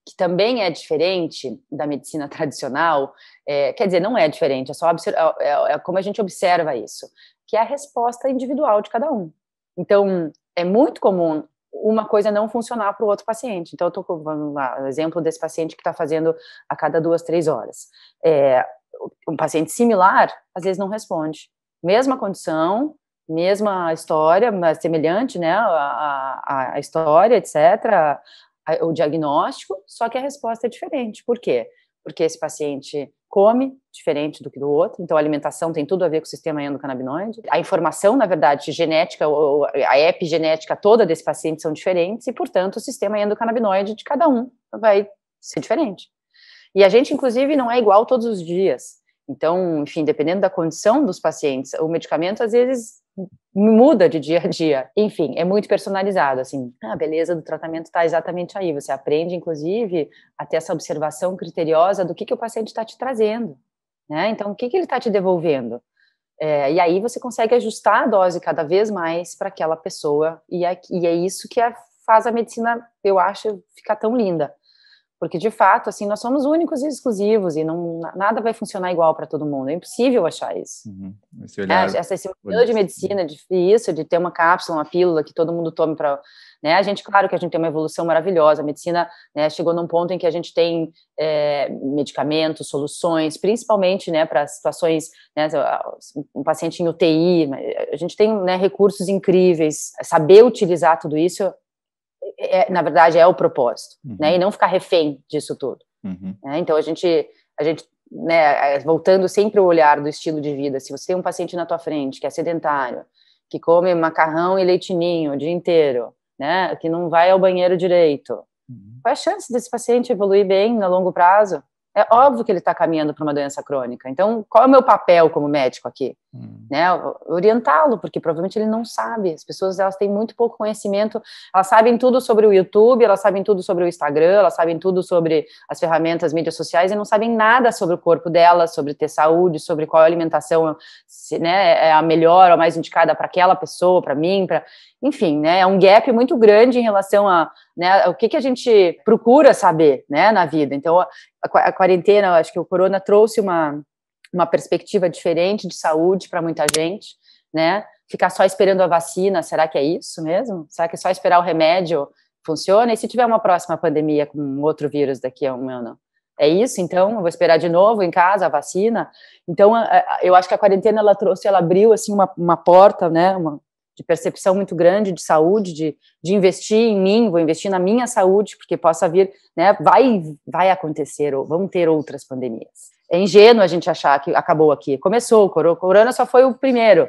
que também é diferente da medicina tradicional, é, quer dizer, não é diferente, é só é, é, é como a gente observa isso, que é a resposta individual de cada um. Então, é muito comum uma coisa não funcionar para o outro paciente. Então, eu estou com o exemplo desse paciente que está fazendo a cada duas, três horas. É, um paciente similar, às vezes não responde. Mesma condição, mesma história, mas semelhante, né, a, a, a história, etc., a, o diagnóstico, só que a resposta é diferente. Por quê? Porque esse paciente come diferente do que do outro, então a alimentação tem tudo a ver com o sistema endocannabinoide. A informação, na verdade, genética, a epigenética toda desse paciente são diferentes e, portanto, o sistema endocannabinoide de cada um vai ser diferente. E a gente, inclusive, não é igual todos os dias. Então, enfim, dependendo da condição dos pacientes, o medicamento às vezes muda de dia a dia. Enfim, é muito personalizado, assim. A ah, beleza do tratamento está exatamente aí. Você aprende, inclusive, a ter essa observação criteriosa do que, que o paciente está te trazendo, né? Então, o que, que ele está te devolvendo? É, e aí você consegue ajustar a dose cada vez mais para aquela pessoa. E é, e é isso que faz a medicina, eu acho, ficar tão linda porque de fato, assim, nós somos únicos e exclusivos e não nada vai funcionar igual para todo mundo. É impossível achar isso. Uhum. Esse, é, olhar, é, essa, esse modelo de medicina, de isso, de ter uma cápsula, uma pílula que todo mundo tome para, né? A gente, claro, que a gente tem uma evolução maravilhosa. A medicina né, chegou num ponto em que a gente tem é, medicamentos, soluções, principalmente, né, para situações, né, ah, um paciente em UTI. A gente tem né, recursos incríveis. Saber utilizar tudo isso é, é, na verdade, é o propósito, né? uhum. né? E não ficar refém disso tudo. Uhum. Né? Então, a gente, a gente né, é, voltando sempre o olhar do estilo de vida, se você tem um paciente na tua frente que é sedentário, que come macarrão e leitinho o dia inteiro, né, que não vai ao banheiro direito, uhum. qual é a chance desse paciente evoluir bem no longo prazo? é óbvio que ele está caminhando para uma doença crônica. Então, qual é o meu papel como médico aqui? Hum. Né? Orientá-lo, porque provavelmente ele não sabe. As pessoas elas têm muito pouco conhecimento. Elas sabem tudo sobre o YouTube, elas sabem tudo sobre o Instagram, elas sabem tudo sobre as ferramentas, mídias sociais e não sabem nada sobre o corpo delas, sobre ter saúde, sobre qual é alimentação se, né, é a melhor ou mais indicada para aquela pessoa, para mim, para enfim, né? É um gap muito grande em relação a né? O que, que a gente procura saber, né, na vida. Então, a, a quarentena, acho que o corona trouxe uma, uma perspectiva diferente de saúde para muita gente, né? Ficar só esperando a vacina, será que é isso mesmo? Será que é só esperar o remédio funciona? E se tiver uma próxima pandemia com outro vírus daqui a um ano? É isso, então? Eu vou esperar de novo em casa a vacina? Então, eu acho que a quarentena, ela trouxe, ela abriu, assim, uma, uma porta, né? Uma, de percepção muito grande de saúde, de, de investir em mim, vou investir na minha saúde, porque possa vir, né? Vai, vai acontecer, ou vão ter outras pandemias. É ingênuo a gente achar que acabou aqui. Começou, o corona só foi o primeiro,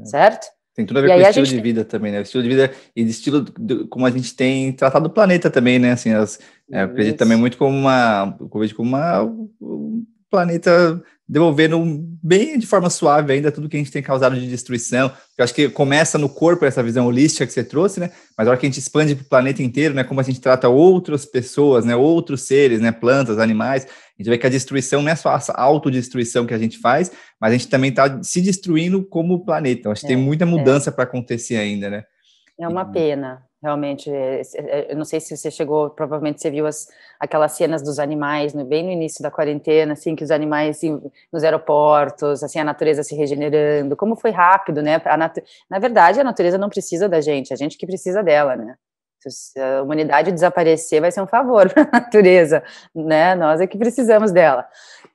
é. certo? Tem tudo a ver e com o estilo de vida também, né? O estilo de vida e de estilo como a gente tem tratado o planeta também, né? Assim, as, é, acredito também muito como uma, como uma planeta devolvendo bem de forma suave ainda tudo que a gente tem causado de destruição. Eu acho que começa no corpo essa visão holística que você trouxe, né? Mas a hora que a gente expande para o planeta inteiro, né? Como a gente trata outras pessoas, né? Outros seres, né? Plantas, animais. A gente vê que a destruição não é só essa autodestruição que a gente faz, mas a gente também está se destruindo como planeta. Eu acho que é, tem muita é. mudança é. para acontecer ainda, né? É uma pena realmente. É, é, eu não sei se você chegou, provavelmente você viu as, aquelas cenas dos animais no, né, bem no início da quarentena, assim, que os animais assim, nos aeroportos, assim, a natureza se regenerando. Como foi rápido, né? Natu... Na verdade, a natureza não precisa da gente, a gente que precisa dela, né? Se a humanidade desaparecer, vai ser um favor para a natureza, né? Nós é que precisamos dela.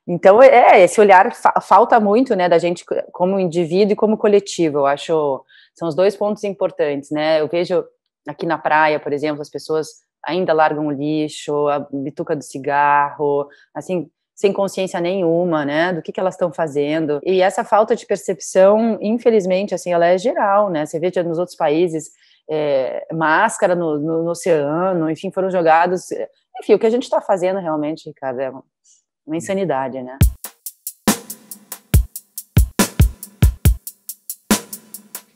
Então, é, é, esse olhar fa falta muito, né, da gente como indivíduo e como coletivo, eu acho, são os dois pontos importantes, né? Eu vejo aqui na praia, por exemplo, as pessoas ainda largam o lixo, a bituca do cigarro, assim, sem consciência nenhuma, né, do que, que elas estão fazendo. E essa falta de percepção, infelizmente, assim, ela é geral, né, você vê nos outros países, é, máscara no, no, no, oceano, enfim, foram jogados, enfim, o que a gente está fazendo realmente, Ricardo, é uma insanidade, né.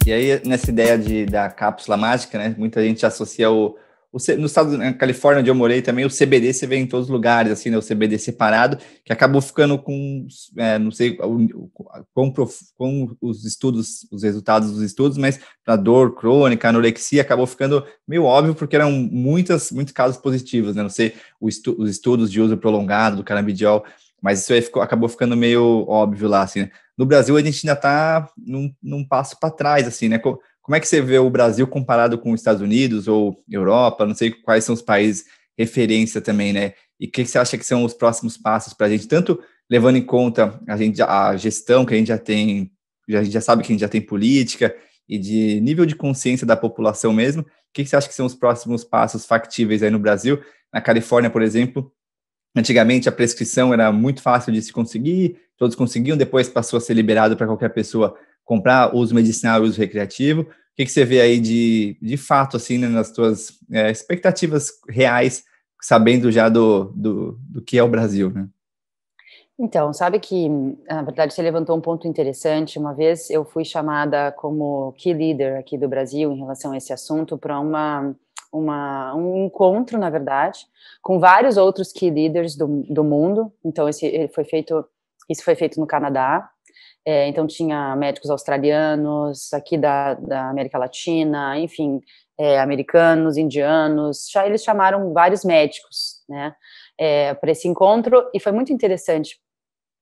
E aí, nessa ideia de, da cápsula mágica, né? Muita gente associa o. o no estado da Califórnia, onde eu morei também, o CBD você vê em todos os lugares, assim, né? O CBD separado, que acabou ficando com. É, não sei com, com os estudos, os resultados dos estudos, mas para dor crônica, anorexia, acabou ficando meio óbvio, porque eram muitas, muitos casos positivos, né? Não sei, estu, os estudos de uso prolongado do canabidiol mas isso aí ficou, acabou ficando meio óbvio lá, assim. Né? No Brasil, a gente ainda está num, num, passo para trás, assim, né? Como, é que você vê o Brasil comparado com os Estados Unidos ou Europa? Não sei quais são os países referência também, né? E o que você acha que são os próximos passos para a gente, tanto levando em conta a, gente, a gestão que a gente já tem, a gente já sabe que a gente já tem política e de nível de consciência da população mesmo, o que você acha que são os próximos passos factíveis aí no Brasil? Na Califórnia, por exemplo, Antigamente a prescrição era muito fácil de se conseguir, todos conseguiam, depois passou a ser liberado para qualquer pessoa comprar uso medicinal e uso recreativo. O que, que você vê aí de, de fato, assim, né, nas suas é, expectativas reais, sabendo já do, do, do que é o Brasil, né? Então, sabe que, na verdade, você levantou um ponto interessante. Uma vez eu fui chamada como key leader aqui do Brasil em relação a esse assunto para uma uma, um encontro, na verdade, com vários outros key leaders do, do mundo. Então, esse foi feito, isso foi feito no Canadá. É, então, tinha médicos australianos, aqui da, da América Latina, enfim, é, americanos, indianos. Já eles chamaram vários médicos, né, é, para esse encontro. E foi muito interessante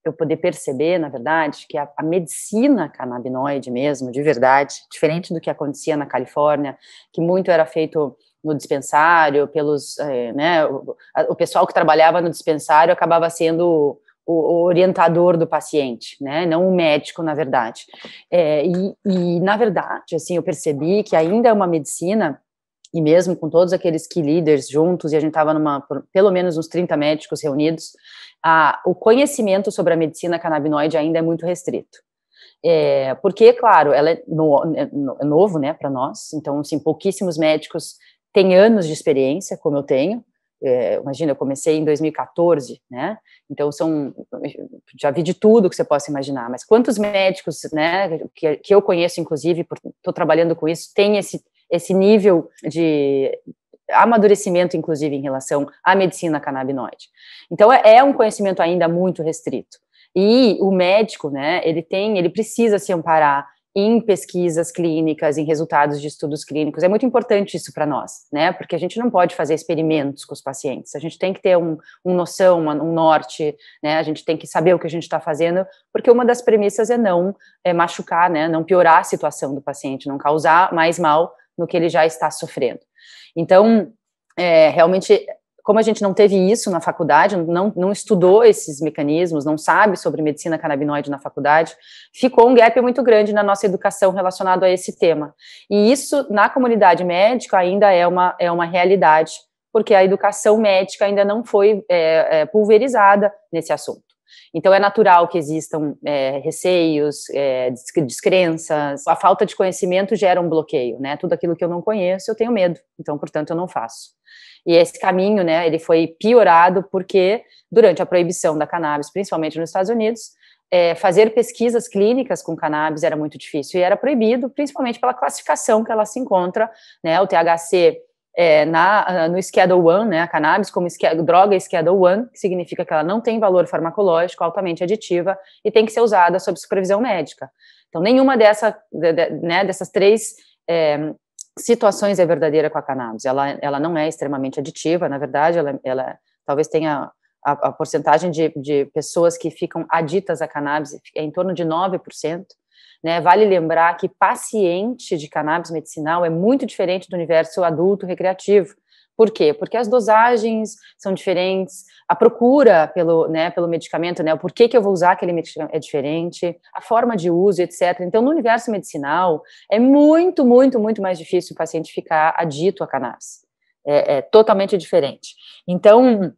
eu poder perceber, na verdade, que a, a, medicina canabinoide mesmo, de verdade, diferente do que acontecia na Califórnia, que muito era feito no dispensário, pelos, é, né, o, o, pessoal que trabalhava no dispensário acabava sendo o, o orientador do paciente, né, não o médico, na verdade. É, e, e, na verdade, assim, eu percebi que ainda é uma medicina e mesmo com todos aqueles key leaders juntos, e a gente estava numa, pelo menos uns 30 médicos reunidos, a, o conhecimento sobre a medicina canabinoide ainda é muito restrito. É, porque, claro, ela é, no, é, é novo, né, para nós, então, assim, pouquíssimos médicos tem anos de experiência, como eu tenho. É, imagina, eu comecei em 2014, né? Então são já vi de tudo que você possa imaginar. Mas quantos médicos, né, que, que eu conheço, inclusive, estou trabalhando com isso, tem esse esse nível de amadurecimento, inclusive, em relação à medicina canabinoide. Então é, é um conhecimento ainda muito restrito. E o médico, né, ele tem, ele precisa se amparar em pesquisas clínicas, em resultados de estudos clínicos. É muito importante isso para nós, né? Porque a gente não pode fazer experimentos com os pacientes. A gente tem que ter um, um noção, um norte, né? A gente tem que saber o que a gente está fazendo, porque uma das premissas é não é, machucar, né? Não piorar a situação do paciente, não causar mais mal no que ele já está sofrendo. Então, é, realmente como a gente não teve isso na faculdade, não, não estudou esses mecanismos, não sabe sobre medicina canabinoide na faculdade, ficou um gap muito grande na nossa educação relacionado a esse tema. E isso, na comunidade médica, ainda é uma, é uma realidade, porque a educação médica ainda não foi é, é, pulverizada nesse assunto. Então, é natural que existam é, receios, é, descrenças. A falta de conhecimento gera um bloqueio, né? Tudo aquilo que eu não conheço, eu tenho medo. Então, portanto, eu não faço. E esse caminho, né, ele foi piorado porque durante a proibição da cannabis, principalmente nos Estados Unidos, é, fazer pesquisas clínicas com cannabis era muito difícil e era proibido, principalmente pela classificação que ela se encontra, né, o THC é, na, ah, no Schedule 1, né, a cannabis como schedule, droga Schedule 1, que significa que ela não tem valor farmacológico, altamente aditiva e tem que ser usada sob supervisão médica. Então, nenhuma dessa, de, de, né, dessas três é, situações é verdadeira com a cannabis. Ela, ela não é extremamente aditiva, na verdade, ela, ela talvez tenha a, a porcentagem de, de pessoas que ficam aditas à cannabis é em torno de 9%. Né? Vale lembrar que paciente de cannabis medicinal é muito diferente do universo adulto recreativo. Por quê? Porque as dosagens são diferentes, a procura pelo, né, pelo medicamento, né, o porquê que eu vou usar aquele medicamento é diferente, a forma de uso, etc. Então, no universo medicinal, é muito, muito, muito mais difícil o paciente ficar adito a cannabis. É, é totalmente diferente. Então,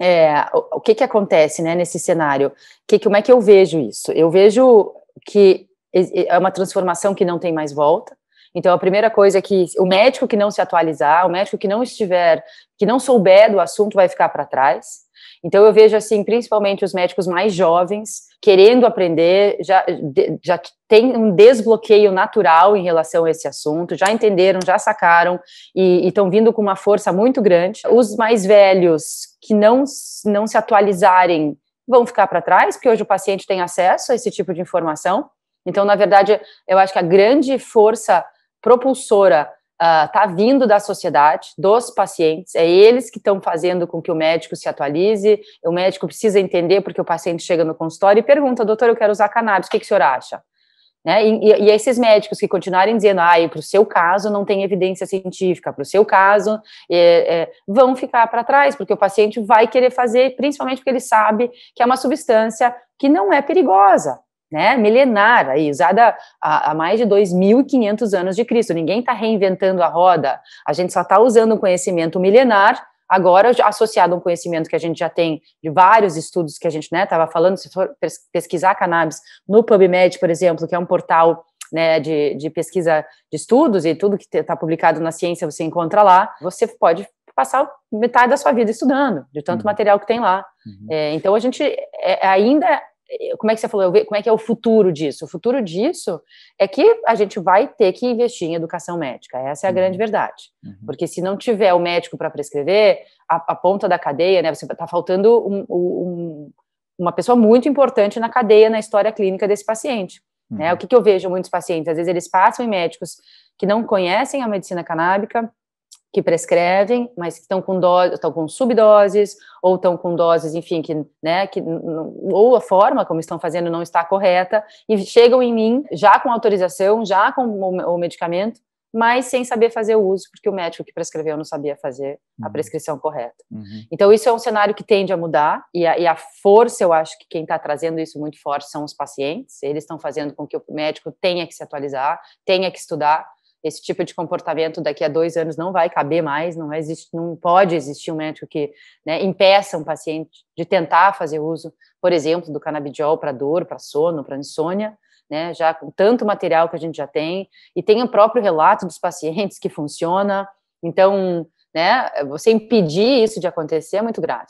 é, o, o, que que acontece, né, nesse cenário? Que, como é que eu vejo isso? Eu vejo que é uma transformação que não tem mais volta, então, a primeira coisa é que o médico que não se atualizar, o médico que não estiver, que não souber do assunto, vai ficar para trás. Então, eu vejo, assim, principalmente os médicos mais jovens querendo aprender, já, já tem um desbloqueio natural em relação a esse assunto, já entenderam, já sacaram e estão vindo com uma força muito grande. Os mais velhos que não, não se atualizarem vão ficar para trás, porque hoje o paciente tem acesso a esse tipo de informação. Então, na verdade, eu acho que a grande força propulsora está ah, uh, vindo da sociedade, dos pacientes, é eles que estão fazendo com que o médico se atualize, o médico precisa entender porque o paciente chega no consultório e pergunta, doutor, eu quero usar cannabis, o que, que o senhor acha? Né? E, e, esses médicos que continuarem dizendo, ah, para o seu caso não tem evidência científica, para o seu caso, é, é, vão ficar para trás, porque o paciente vai querer fazer, principalmente porque ele sabe que é uma substância que não é perigosa, né, milenar, aí, usada há, há mais de 2.500 anos de Cristo. Ninguém está reinventando a roda, a gente só está usando o conhecimento milenar, agora associado a um conhecimento que a gente já tem de vários estudos que a gente estava né, falando, se for pesquisar cannabis no PubMed, por exemplo, que é um portal né, de, de pesquisa de estudos e tudo que está publicado na ciência você encontra lá, você pode passar metade da sua vida estudando, de tanto uhum. material que tem lá. Uhum. É, então a gente é, ainda eh, como é que você falou, como é que é o futuro disso? O futuro disso é que a gente vai ter que investir em educação médica, essa é a uhum. grande verdade. Uhum. Porque se não tiver o médico para prescrever, a, a, ponta da cadeia, né, você está faltando um, um, uma pessoa muito importante na cadeia, na história clínica desse paciente. Né? Uhum. Né? O que, que eu vejo muitos pacientes? Às vezes eles passam em médicos que não conhecem a medicina canábica, que prescrevem, mas que estão com doses, estão com subdoses, ou estão com doses, enfim, que, né, que, ou a forma como estão fazendo não está correta, e chegam em mim já com autorização, já com o, o medicamento, mas sem saber fazer o uso, porque o médico que prescreveu não sabia fazer uhum. a prescrição correta. Uhum. Então, isso é um cenário que tende a mudar, e a, e a força, eu acho que quem está trazendo isso muito forte são os pacientes, eles estão fazendo com que o médico tenha que se atualizar, tenha que estudar, esse tipo de comportamento daqui a dois anos não vai caber mais, não existe, não pode existir um médico que né, impeça um paciente de tentar fazer uso, por exemplo, do canabidiol para dor, para sono, para insônia, né, já com tanto material que a gente já tem, e tem o próprio relato dos pacientes que funciona, então, né, você impedir isso de acontecer é muito grave.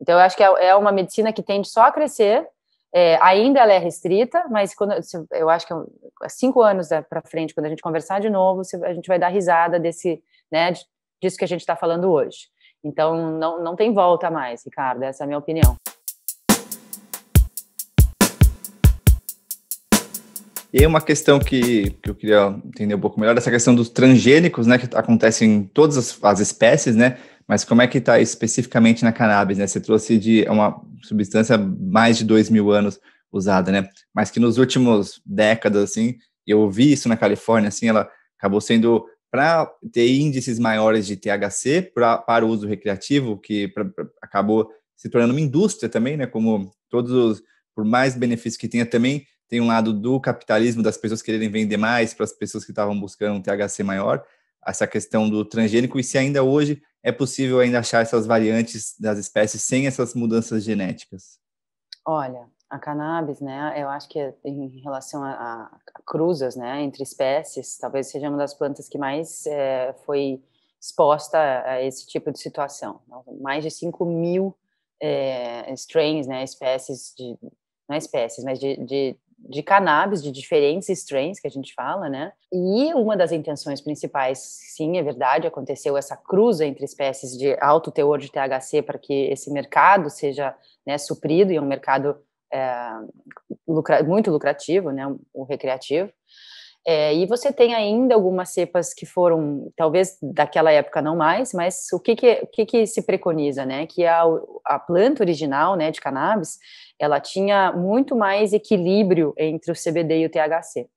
Então, eu acho que é, é uma medicina que tende só a crescer é, ainda ela é restrita, mas quando, eu acho que é é cinco anos né, para frente, quando a gente conversar de novo, a gente vai dar risada desse, né, disso que a gente está falando hoje. Então, não, não tem volta mais, Ricardo, essa é a minha opinião. E uma questão que, que eu queria entender um pouco melhor, essa questão dos transgênicos, né, que acontece em todas as, as espécies, né, mas como é que está especificamente na cannabis, né? Você trouxe de é uma substância mais de dois mil anos usada, né? Mas que nos últimos décadas, assim, eu vi isso na Califórnia, assim, ela acabou sendo para ter índices maiores de THC pra, para o uso recreativo, que pra, pra, acabou se tornando uma indústria também, né? Como todos os, por mais benefícios que tenha, também tem um lado do capitalismo, das pessoas quererem vender mais para as pessoas que estavam buscando um THC maior essa questão do transgênico e se ainda hoje é possível ainda achar essas variantes das espécies sem essas mudanças genéticas? Olha, a cannabis, né? Eu acho que é em relação a, a, cruzas, né, entre espécies, talvez seja uma das plantas que mais é, foi exposta a esse tipo de situação. Mais de 5 mil é, strains, né, espécies de não é espécies, mas de, de de cannabis de diferentes strains que a gente fala, né? E uma das intenções principais, sim, é verdade, aconteceu essa cruza entre espécies de alto teor de THC para que esse mercado seja né, suprido e é um mercado é, lucra muito lucrativo, né? O recreativo. É, e você tem ainda algumas cepas que foram, talvez daquela época não mais, mas o que que, o que, que se preconiza, né? Que a, a planta original, né, de cannabis, ela tinha muito mais equilíbrio entre o CBD e o THC.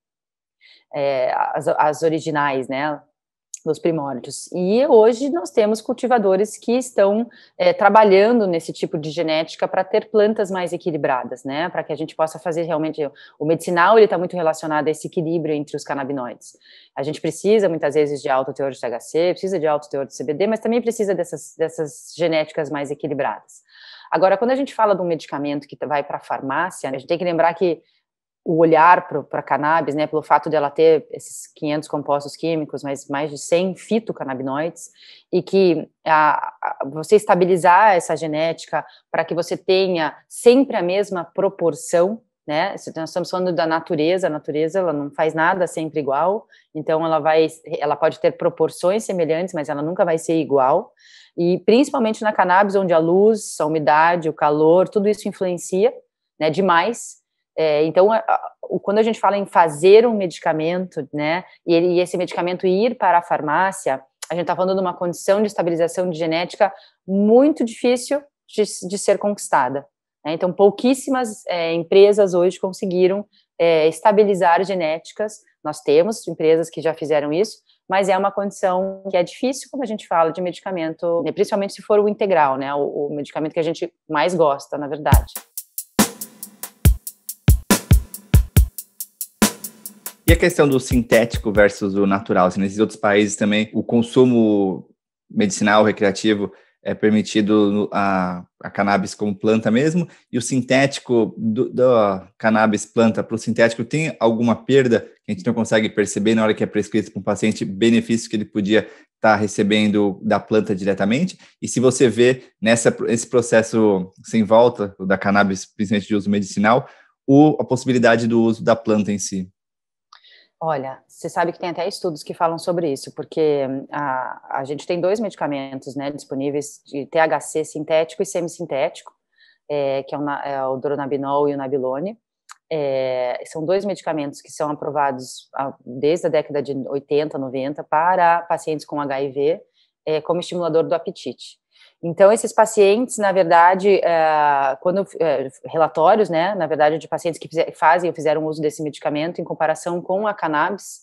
É, as, as, originais, né? nos primórdios. E hoje nós temos cultivadores que estão é, trabalhando nesse tipo de genética para ter plantas mais equilibradas, né? Para que a gente possa fazer realmente o medicinal ele está muito relacionado a esse equilíbrio entre os canabinoides. A gente precisa muitas vezes de alto teor de THC, precisa de alto teor de CBD, mas também precisa dessas, dessas genéticas mais equilibradas. Agora, quando a gente fala de um medicamento que vai para a farmácia, a gente tem que lembrar que o olhar para a cannabis, né, pelo fato dela ter esses 500 compostos químicos, mas mais de 100 fitocannabinoides, e que a, a, você estabilizar essa genética para que você tenha sempre a mesma proporção, né, nós estamos falando da natureza, a natureza ela não faz nada sempre igual, então ela vai, ela pode ter proporções semelhantes, mas ela nunca vai ser igual, e principalmente na cannabis, onde a luz, a umidade, o calor, tudo isso influencia, né, demais, é, então, quando a gente fala em fazer um medicamento, né, e, ele, e esse medicamento ir para a farmácia, a gente está falando de uma condição de estabilização de genética muito difícil de, de ser conquistada. Né? Então, pouquíssimas é, empresas hoje conseguiram é, estabilizar genéticas. Nós temos empresas que já fizeram isso, mas é uma condição que é difícil quando a gente fala de medicamento, né, principalmente se for o integral, né, o, o medicamento que a gente mais gosta, na verdade. E a questão do sintético versus o natural? Assim, nesses outros países também o consumo medicinal, recreativo, é permitido a, a cannabis como planta mesmo, e o sintético do, do cannabis planta para o sintético tem alguma perda que a gente não consegue perceber na hora que é prescrito para um paciente, benefício que ele podia estar tá recebendo da planta diretamente, e se você vê nessa, esse processo sem volta, da cannabis, principalmente de uso medicinal, ou a possibilidade do uso da planta em si. Olha, você sabe que tem até estudos que falam sobre isso, porque hum, a, a gente tem dois medicamentos né, disponíveis de THC sintético e semissintético, é, que é o, é o Dronabinol e o Nabilone. É, são dois medicamentos que são aprovados desde a década de 80, 90 para pacientes com HIV é, como estimulador do apetite. Então, esses pacientes, na verdade, eh, quando eh, relatórios, né, na verdade, de pacientes que fazem ou fizeram uso desse medicamento em comparação com a cannabis,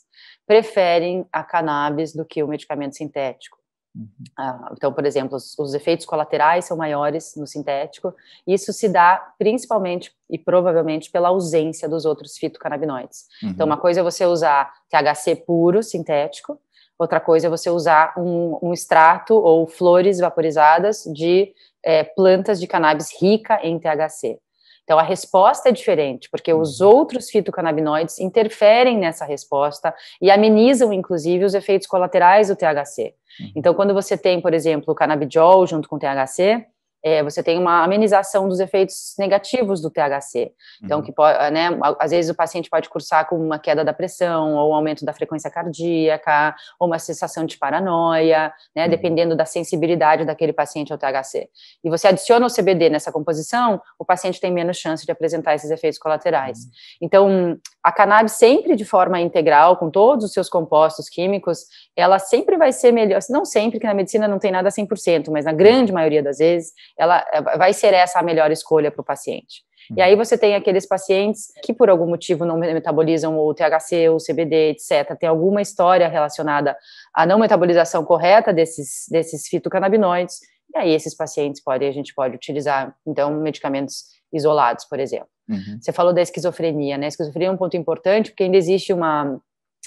preferem a cannabis do que o medicamento sintético. Uhum. Ah, então, por exemplo, os, os, efeitos colaterais são maiores no sintético. Isso se dá principalmente e provavelmente pela ausência dos outros fitocannabinoides. Então, uhum. Então, uma coisa é você usar THC puro sintético, Outra coisa é você usar um, um extrato ou flores vaporizadas de é, plantas de cannabis rica em THC. Então a resposta é diferente, porque uhum. os outros fitocannabinoides interferem nessa resposta e amenizam, inclusive, os efeitos colaterais do THC. Uhum. Então, quando você tem, por exemplo, o cannabidiol junto com o THC, é, você tem uma amenização dos efeitos negativos do THC. Então, uhum. que pode, né, às vezes o paciente pode cursar com uma queda da pressão, ou um aumento da frequência cardíaca, ou uma sensação de paranoia, né, uhum. dependendo da sensibilidade daquele paciente ao THC. E você adiciona o CBD nessa composição, o paciente tem menos chance de apresentar esses efeitos colaterais. Uhum. Então, a cannabis sempre de forma integral, com todos os seus compostos químicos, ela sempre vai ser melhor, não sempre, que na medicina não tem nada 100%, mas na uhum. grande maioria das vezes, ela eh, vai ser essa a melhor escolha para o paciente. E aí você tem aqueles pacientes que por algum motivo não metabolizam o THC, o CBD, etc. Tem alguma história relacionada à não metabolização correta desses, desses fitocannabinoides. E aí esses pacientes podem, a gente pode utilizar, então, medicamentos isolados, por exemplo. Uhum. Você falou da esquizofrenia, né? A esquizofrenia é um ponto importante, porque ainda existe uma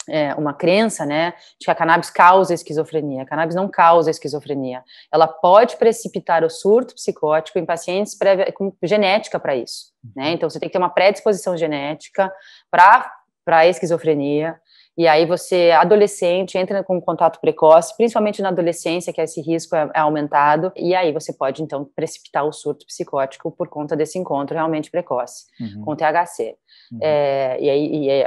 é, uma crença, né, de que a cannabis causa esquizofrenia. A cannabis não causa esquizofrenia. Ela pode precipitar o surto psicótico em pacientes prévia, com genética para isso, né? Uhum. Então você tem que ter uma predisposição genética para para esquizofrenia e aí você, adolescente, entra com contato precoce, principalmente na adolescência, que esse risco é, é, aumentado, e aí você pode, então, precipitar o surto psicótico por conta desse encontro realmente precoce uhum. com THC. Uhum. É, e aí e,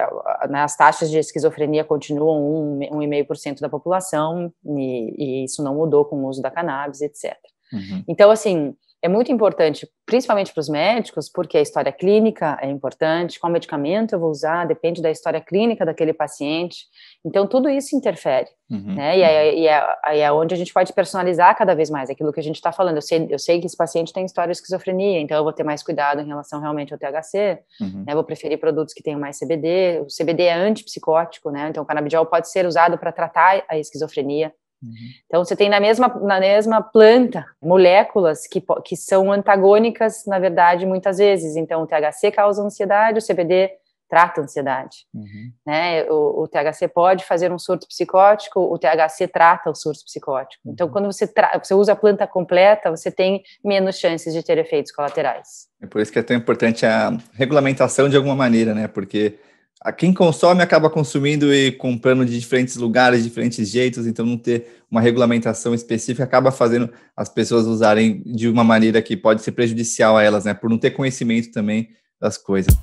né, as taxas de esquizofrenia continuam 1,5% um, um da população, e, e, isso não mudou com o uso da cannabis, etc. Uhum. Então, assim, é muito importante, principalmente para os médicos, porque a história clínica é importante, qual medicamento eu vou usar, depende da história clínica daquele paciente. Então, tudo isso interfere, uhum. né? E é, e, é, é, onde a gente pode personalizar cada vez mais aquilo que a gente está falando. Eu sei, eu sei que esse paciente tem história de esquizofrenia, então eu vou ter mais cuidado em relação realmente ao THC, uhum. né? Vou preferir produtos que tenham mais CBD. O CBD é antipsicótico, né? Então, o canabidiol pode ser usado para tratar a esquizofrenia Uhum. Então, você tem na mesma, na mesma planta moléculas que, que são antagônicas, na verdade, muitas vezes. Então, o THC causa ansiedade, o CBD trata ansiedade. Uhum. Né? O, o, THC pode fazer um surto psicótico, o THC trata o surto psicótico. Então, uhum. Então, quando você, você usa a planta completa, você tem menos chances de ter efeitos colaterais. É por isso que é tão importante a regulamentação de alguma maneira, né? Porque a quem consome acaba consumindo e comprando de diferentes lugares, de diferentes jeitos, então não ter uma regulamentação específica acaba fazendo as pessoas usarem de uma maneira que pode ser prejudicial a elas, né? Por não ter conhecimento também das coisas.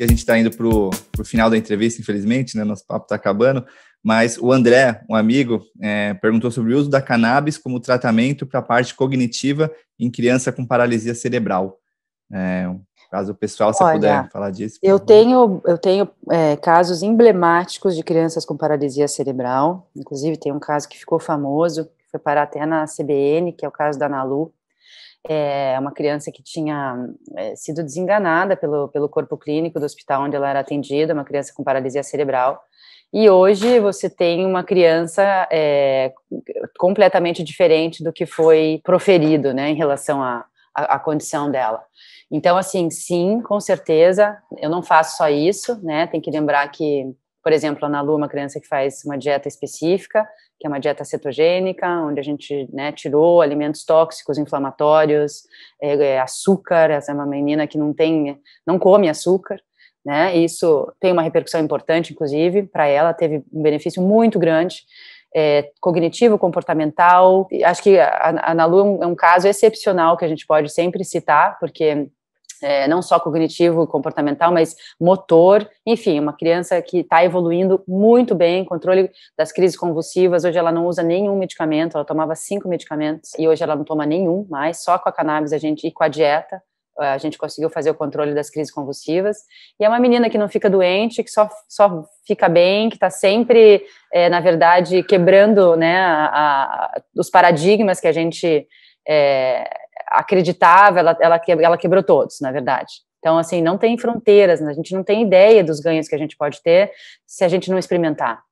E a gente está indo para o final da entrevista, infelizmente, né? Nosso papo está acabando. Mas o André, um amigo, é, perguntou sobre o uso da cannabis como tratamento para a parte cognitiva em criança com paralisia cerebral. É, um caso pessoal, se Olha, puder falar disso. Eu tenho, eu tenho é, casos emblemáticos de crianças com paralisia cerebral. Inclusive, tem um caso que ficou famoso, que foi parar até na CBN, que é o caso da Nalu. É uma criança que tinha é, sido desenganada pelo, pelo corpo clínico do hospital onde ela era atendida, uma criança com paralisia cerebral. E hoje você tem uma criança é, completamente diferente do que foi proferido, né, em relação a, a, a, condição dela. Então, assim, sim, com certeza, eu não faço só isso, né? Tem que lembrar que, por exemplo, a Ana Lu, é uma criança que faz uma dieta específica, que é uma dieta cetogênica, onde a gente né, tirou alimentos tóxicos, inflamatórios, é, é açúcar, essa é uma menina que não tem, não come açúcar, né? Isso tem uma repercussão importante, inclusive, para ela, teve um benefício muito grande é, cognitivo, comportamental. Acho que a, a Nalu é, é um caso excepcional que a gente pode sempre citar, porque é, não só cognitivo, comportamental, mas motor, enfim, uma criança que está evoluindo muito bem, controle das crises convulsivas, hoje ela não usa nenhum medicamento, ela tomava cinco medicamentos e hoje ela não toma nenhum mais, só com a cannabis a gente e com a dieta, eh, a gente conseguiu fazer o controle das crises convulsivas. E é uma menina que não fica doente, que só, só fica bem, que está sempre, é, na verdade, quebrando né, a, a, os paradigmas que a gente é, acreditava, ela, ela, ela quebrou todos, na verdade. Então, assim, não tem fronteiras, a gente não tem ideia dos ganhos que a gente pode ter se a gente não experimentar.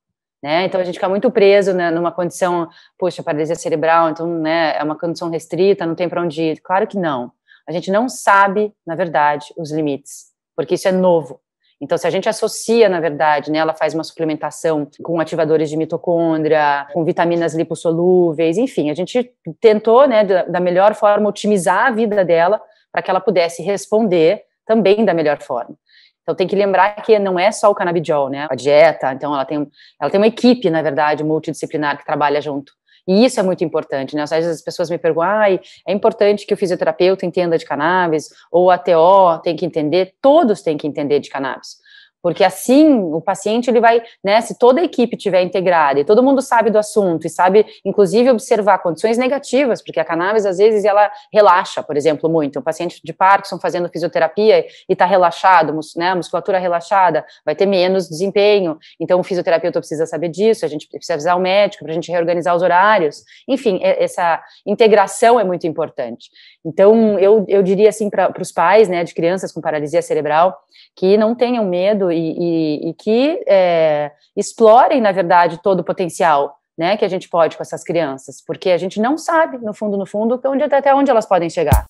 Né? Então a gente fica muito preso né, numa condição, poxa, paralisia cerebral, então né, é uma condição restrita, não tem para onde ir. Claro que não a gente não sabe, na verdade, os limites, porque isso é novo. Então, se a gente associa, na verdade, né, ela faz uma suplementação com ativadores de mitocôndria, com vitaminas lipossolúveis, enfim, a gente tentou, né, da melhor forma, otimizar a vida dela para que ela pudesse responder também da melhor forma. Então tem que lembrar que não é só o canabidiol, né? A dieta, então ela tem, ela tem uma equipe, na verdade, multidisciplinar que trabalha junto. E isso é muito importante, né? Às vezes as pessoas me perguntam, ah, é importante que o fisioterapeuta entenda de cannabis, ou a TO tem que entender, todos têm que entender de cannabis. Porque assim o paciente ele vai, né, se toda a equipe tiver integrada e todo mundo sabe do assunto e sabe, inclusive, observar condições negativas, porque a cannabis às vezes ela relaxa, por exemplo, muito. Um paciente de Parkinson fazendo fisioterapia e está relaxado, né, a musculatura relaxada, vai ter menos desempenho. Então o fisioterapeuta precisa saber disso, a gente precisa avisar o médico para a gente reorganizar os horários. Enfim, é, essa integração é muito importante. Então eu, eu diria assim para os pais, né, de crianças com paralisia cerebral, que não tenham medo e, e, e que é, explorem, na verdade, todo o potencial né, que a gente pode com essas crianças, porque a gente não sabe, no fundo, no fundo, onde, até onde elas podem chegar.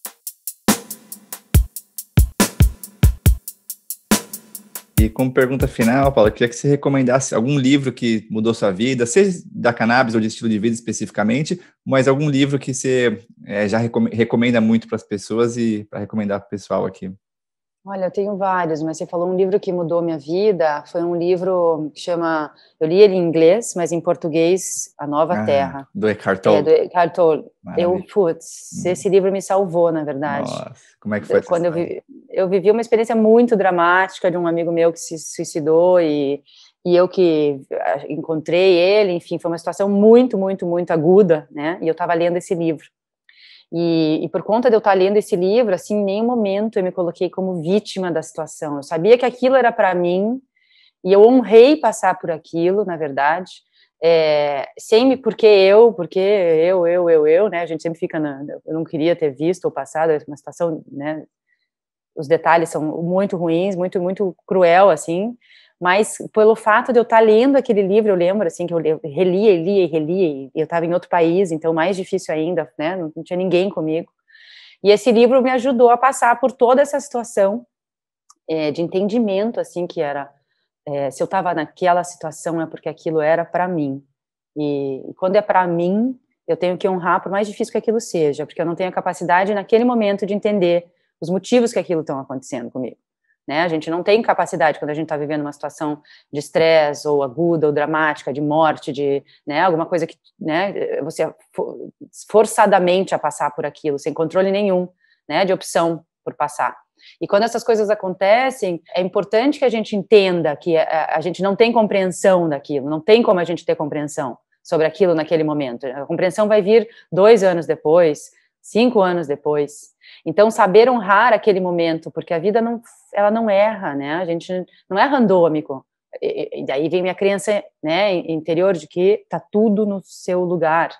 E como pergunta final, Paula, queria que você recomendasse algum livro que mudou sua vida, seja da cannabis ou de estilo de vida especificamente, mas algum livro que você é, já recomenda muito para as pessoas e para recomendar para o pessoal aqui. Olha, eu tenho vários, mas você falou um livro que mudou minha vida, foi um livro que chama, eu li ele em inglês, mas em português, A Nova ah, Terra. Do Eckhart Tolle. É, do Eckhart Tolle. Eu, putz, hum. esse livro me salvou, na verdade. Nossa, como é que foi? Eu, quando eu vivi, eu vivi uma experiência muito dramática de um amigo meu que se suicidou e e eu que eh, encontrei ele, enfim, foi uma situação muito, muito, muito aguda, né? E eu estava lendo esse livro. E, e, por conta de eu estar lendo esse livro, assim, em nenhum momento eu me coloquei como vítima da situação. Eu sabia que aquilo era para mim e eu honrei passar por aquilo, na verdade, é, sem me porque eu, porque eu, eu, eu, eu, né? A gente sempre fica na, eu não queria ter visto ou passado é uma situação, né? Os detalhes são muito ruins, muito, muito cruel, assim mas pelo fato de eu estar tá lendo aquele livro, eu lembro assim que eu relia e lia e relia, e eu estava em outro país, então mais difícil ainda, né? Não, tinha ninguém comigo. E esse livro me ajudou a passar por toda essa situação é, de entendimento, assim, que era é, se eu estava naquela situação é porque aquilo era para mim. E, e quando é para mim, eu tenho que honrar, por mais difícil que aquilo seja, porque eu não tenho a capacidade naquele momento de entender os motivos que aquilo estão acontecendo comigo né? A gente não tem capacidade quando a gente está vivendo uma situação de estresse ou aguda ou dramática, de morte, de né, alguma coisa que né, você é forçadamente a passar por aquilo, sem controle nenhum, né, de opção por passar. E quando essas coisas acontecem, é importante que a gente entenda que a, a, gente não tem compreensão daquilo, não tem como a gente ter compreensão sobre aquilo naquele momento. A compreensão vai vir dois anos depois, cinco anos depois, então, saber honrar aquele momento, porque a vida não, ela não erra, né? A gente não é randômico. E, daí vem minha crença né, interior de que tá tudo no seu lugar.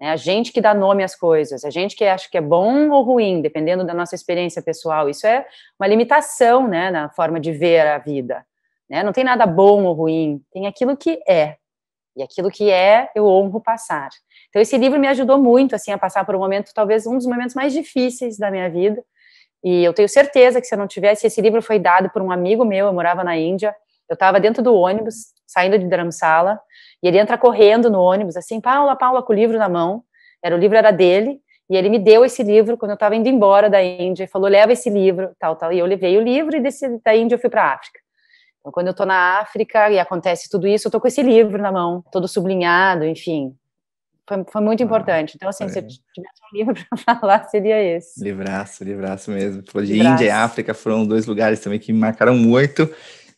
É a gente que dá nome às coisas, a gente que acha que é bom ou ruim, dependendo da nossa experiência pessoal. Isso é uma limitação né, na forma de ver a vida. Né? Não tem nada bom ou ruim, tem aquilo que é. E aquilo que é, eu honro passar. Então esse livro me ajudou muito assim a passar por um momento, talvez um dos momentos mais difíceis da minha vida. E eu tenho certeza que se eu não tivesse esse livro foi dado por um amigo meu, eu morava na Índia, eu estava dentro do ônibus, saindo de Dramsala, e ele entra correndo no ônibus assim, Paula, Paula com o livro na mão. Era o livro era dele, e ele me deu esse livro quando eu estava indo embora da Índia e falou: leva esse livro, tal, tal. E eu levei o livro e desse, da Índia eu fui para a África. Então, quando eu estou na África e acontece tudo isso, eu estou com esse livro na mão, todo sublinhado, enfim. Foi, foi muito ah, importante. Então, assim, se eu tivesse um livro para falar, seria esse. Livraço, livraço mesmo. Falou de Índia e África, foram dois lugares também que me marcaram muito.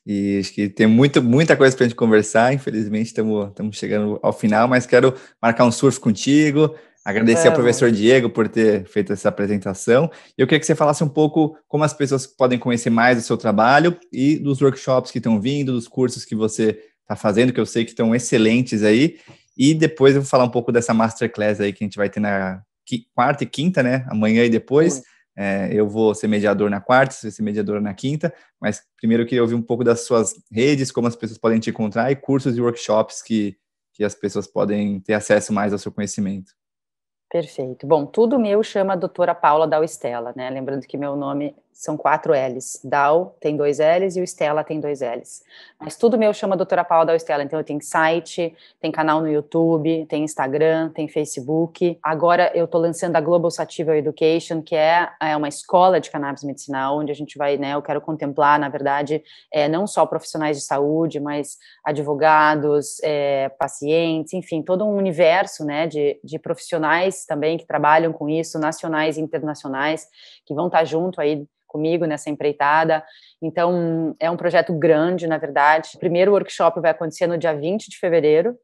E acho que tem muito, muita coisa para a gente conversar. Infelizmente, estamos chegando ao final, mas quero marcar um surf contigo, Agradecer é, ao professor Diego por ter feito essa apresentação. Eu queria que você falasse um pouco como as pessoas podem conhecer mais do seu trabalho e dos workshops que estão vindo, dos cursos que você está fazendo, que eu sei que estão excelentes aí. E depois eu vou falar um pouco dessa masterclass aí que a gente vai ter na quarta e quinta, né? Amanhã e depois. É, eu vou ser mediador na quarta, você vai ser mediador na quinta. Mas primeiro eu queria ouvir um pouco das suas redes, como as pessoas podem te encontrar e cursos e workshops que, que as pessoas podem ter acesso mais ao seu conhecimento. Perfeito. Bom, tudo meu chama a doutora Paula Dalstella, né? Lembrando que meu nome são quatro L's. Dal tem dois L's e o Stella tem dois L's. Mas tudo meu chama Doutora Paula Dal Estela. Então eu tenho site, tem canal no YouTube, tem Instagram, tem Facebook. Agora eu estou lançando a Global Sativa Education, que é, é uma escola de cannabis medicinal, onde a gente vai, né? Eu quero contemplar, na verdade, é, não só profissionais de saúde, mas advogados, é, pacientes, enfim, todo um universo, né, de, de profissionais também que trabalham com isso, nacionais e internacionais, que vão estar junto aí comigo nessa empreitada. Então, é um projeto grande, na verdade. O primeiro workshop vai acontecer no dia 20 de fevereiro,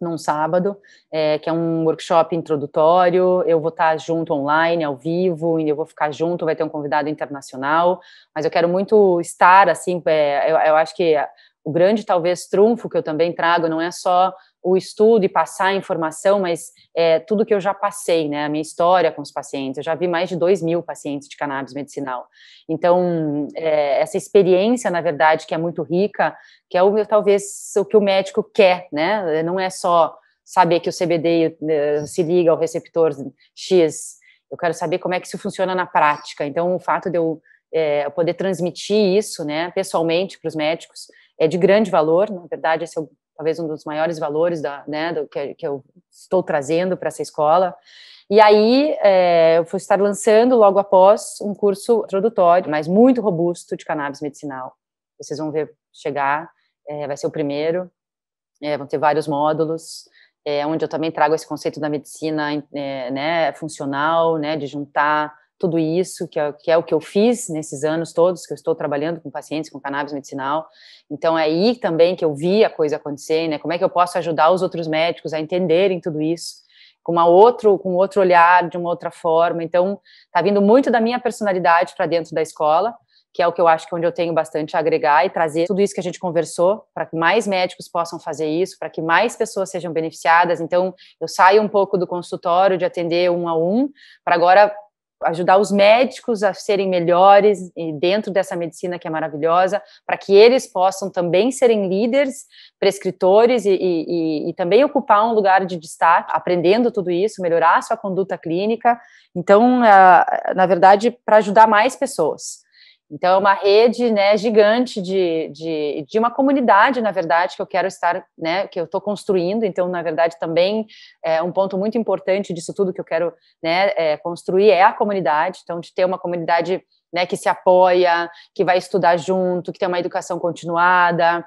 num sábado, é, que é um workshop introdutório. Eu vou estar junto online, ao vivo, e eu vou ficar junto. Vai ter um convidado internacional, mas eu quero muito estar assim. É, eu, eu acho que o grande, talvez, trunfo que eu também trago não é só o estudo e passar a informação, mas é, tudo que eu já passei, né, a minha história com os pacientes, eu já vi mais de 2 mil pacientes de cannabis medicinal. Então, é, essa experiência, na verdade, que é muito rica, que é o, talvez o que o médico quer, né, não é só saber que o CBD né, se liga ao receptor X, eu quero saber como é que isso funciona na prática. Então, o fato de eu é, poder transmitir isso, né, pessoalmente para os médicos, é de grande valor. Na verdade, esse é o talvez um dos maiores valores da, né, do, que, que eu estou trazendo para essa escola. E aí é, eu fui estar lançando logo após um curso introdutório, mas muito robusto de cannabis medicinal. Vocês vão ver chegar, é, vai ser o primeiro, é, vão ter vários módulos, é, onde eu também trago esse conceito da medicina é, né, funcional, né, de juntar tudo isso, que é, que é o que eu fiz nesses anos todos que eu estou trabalhando com pacientes com cannabis medicinal. Então, é aí também que eu vi a coisa acontecer, né? Como é que eu posso ajudar os outros médicos a entenderem tudo isso? com uma outro com outro olhar de uma outra forma então tá vindo muito da minha personalidade para dentro da escola que é o que eu acho que é onde eu tenho bastante a agregar e trazer tudo isso que a gente conversou para que mais médicos possam fazer isso para que mais pessoas sejam beneficiadas então eu saio um pouco do consultório de atender um a um para agora ajudar os médicos a serem melhores dentro dessa medicina que é maravilhosa, para que eles possam também serem líderes, prescritores e, e, e, também ocupar um lugar de destaque, aprendendo tudo isso, melhorar a sua conduta clínica. Então, ah, na verdade, para ajudar mais pessoas. Então, é uma rede né, gigante de, de, de, uma comunidade, na verdade, que eu quero estar, né, que eu estou construindo. Então, na verdade, também é um ponto muito importante disso tudo que eu quero né, é, construir é a comunidade. Então, de ter uma comunidade né, que se apoia, que vai estudar junto, que tem uma educação continuada.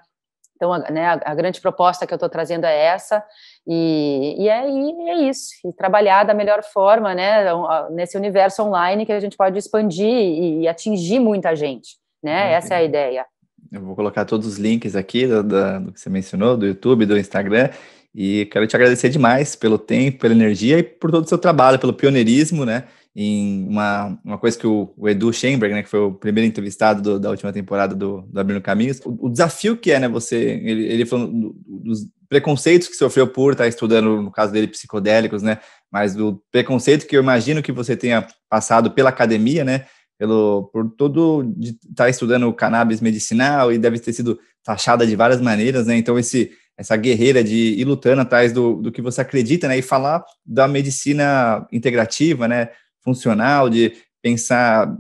Então, a, né, a grande proposta que eu estou trazendo é essa. E, e é aí é isso, e trabalhar da melhor forma, né, nesse universo online que a gente pode expandir e, atingir muita gente, né, uhum. essa é a ideia. Eu vou colocar todos os links aqui do, do que você mencionou, do YouTube, do Instagram, e quero te agradecer demais pelo tempo, pela energia e por todo o seu trabalho, pelo pioneirismo, né? Em uma, uma coisa que o, o Edu Schemberg, né, que foi o primeiro entrevistado do, da última temporada do, do Abrindo Caminhos, o, o, desafio que é, né? Você, ele, ele falou dos preconceitos que sofreu por estar tá estudando, no caso dele, psicodélicos, né? Mas do preconceito que eu imagino que você tenha passado pela academia, né? Pelo, por todo de estar tá estudando cannabis medicinal e deve ter sido taxada de várias maneiras, né? Então, esse, essa guerreira de ir lutando atrás do, do que você acredita, né? E falar da medicina integrativa, né? Funcional, de pensar,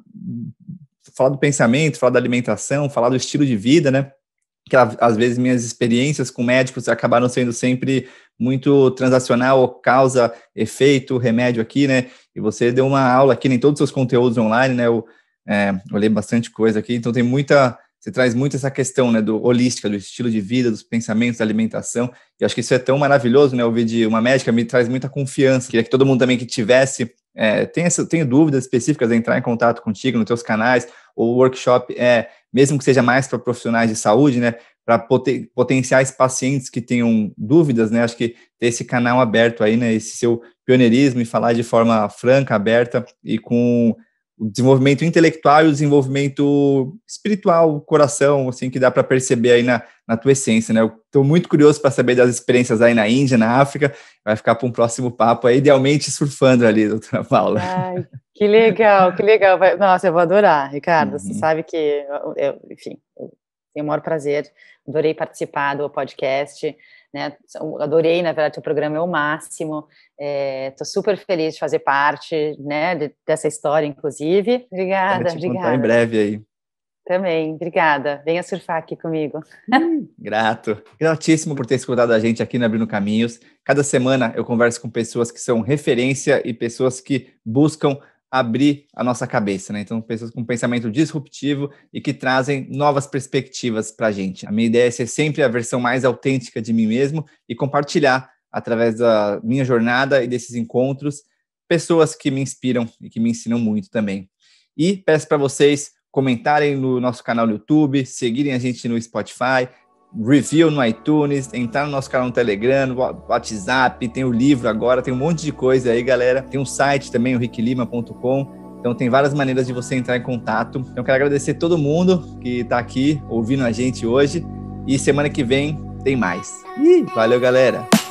falar do pensamento, falar da alimentação, falar do estilo de vida, né? que às vezes minhas experiências com médicos acabaram sendo sempre muito transacional, causa, efeito, remédio aqui, né? E você deu uma aula aqui, nem todos os seus conteúdos online, né? Eu é, olhei bastante coisa aqui, então tem muita. Você traz muito essa questão, né, do holística, do estilo de vida, dos pensamentos, da alimentação. E acho que isso é tão maravilhoso, né? Ouvir de uma médica me traz muita confiança. Queria que todo mundo também que tivesse, é, tem, essa, tem dúvidas específicas, entrar em contato contigo nos teus canais. O workshop é mesmo que seja mais para profissionais de saúde, né, para potenciais pacientes que tenham dúvidas, né, acho que ter esse canal aberto aí, né, esse seu pioneirismo e falar de forma franca, aberta e com o desenvolvimento intelectual e o desenvolvimento espiritual, coração, assim, que dá para perceber aí na, na tua essência, né? Eu estou muito curioso para saber das experiências aí na Índia, na África, vai ficar para um próximo papo aí, idealmente surfando ali, doutora Paula. Ai, que legal, que legal. nossa, eu vou adorar, Ricardo. Uhum. Você sabe que, eu, eu, enfim, eu tenho o maior prazer. Adorei participar do podcast. Né? Adorei, na verdade, o programa é o máximo. Estou é, super feliz de fazer parte né, de, dessa história, inclusive. Obrigada, te obrigada. em breve aí. Também, obrigada. Venha surfar aqui comigo. Grato. Gratíssimo por ter escutado a gente aqui na Abrindo Caminhos. Cada semana eu converso com pessoas que são referência e pessoas que buscam abrir a nossa cabeça, né? Então, pessoas com pensamento disruptivo e que trazem novas perspectivas para a gente. A minha ideia é ser sempre a versão mais autêntica de mim mesmo e compartilhar, através da minha jornada e desses encontros, pessoas que me inspiram e que me ensinam muito também. E peço para vocês comentarem no nosso canal no YouTube, seguirem a gente no Spotify, review no iTunes, entrar no nosso canal no Telegram, WhatsApp, tem o livro agora, tem um monte de coisa aí, galera. Tem um site também, o ricklima.com. Então tem várias maneiras de você entrar em contato. Então quero agradecer todo mundo que está aqui ouvindo a gente hoje e semana que vem tem mais. Ih, valeu, galera.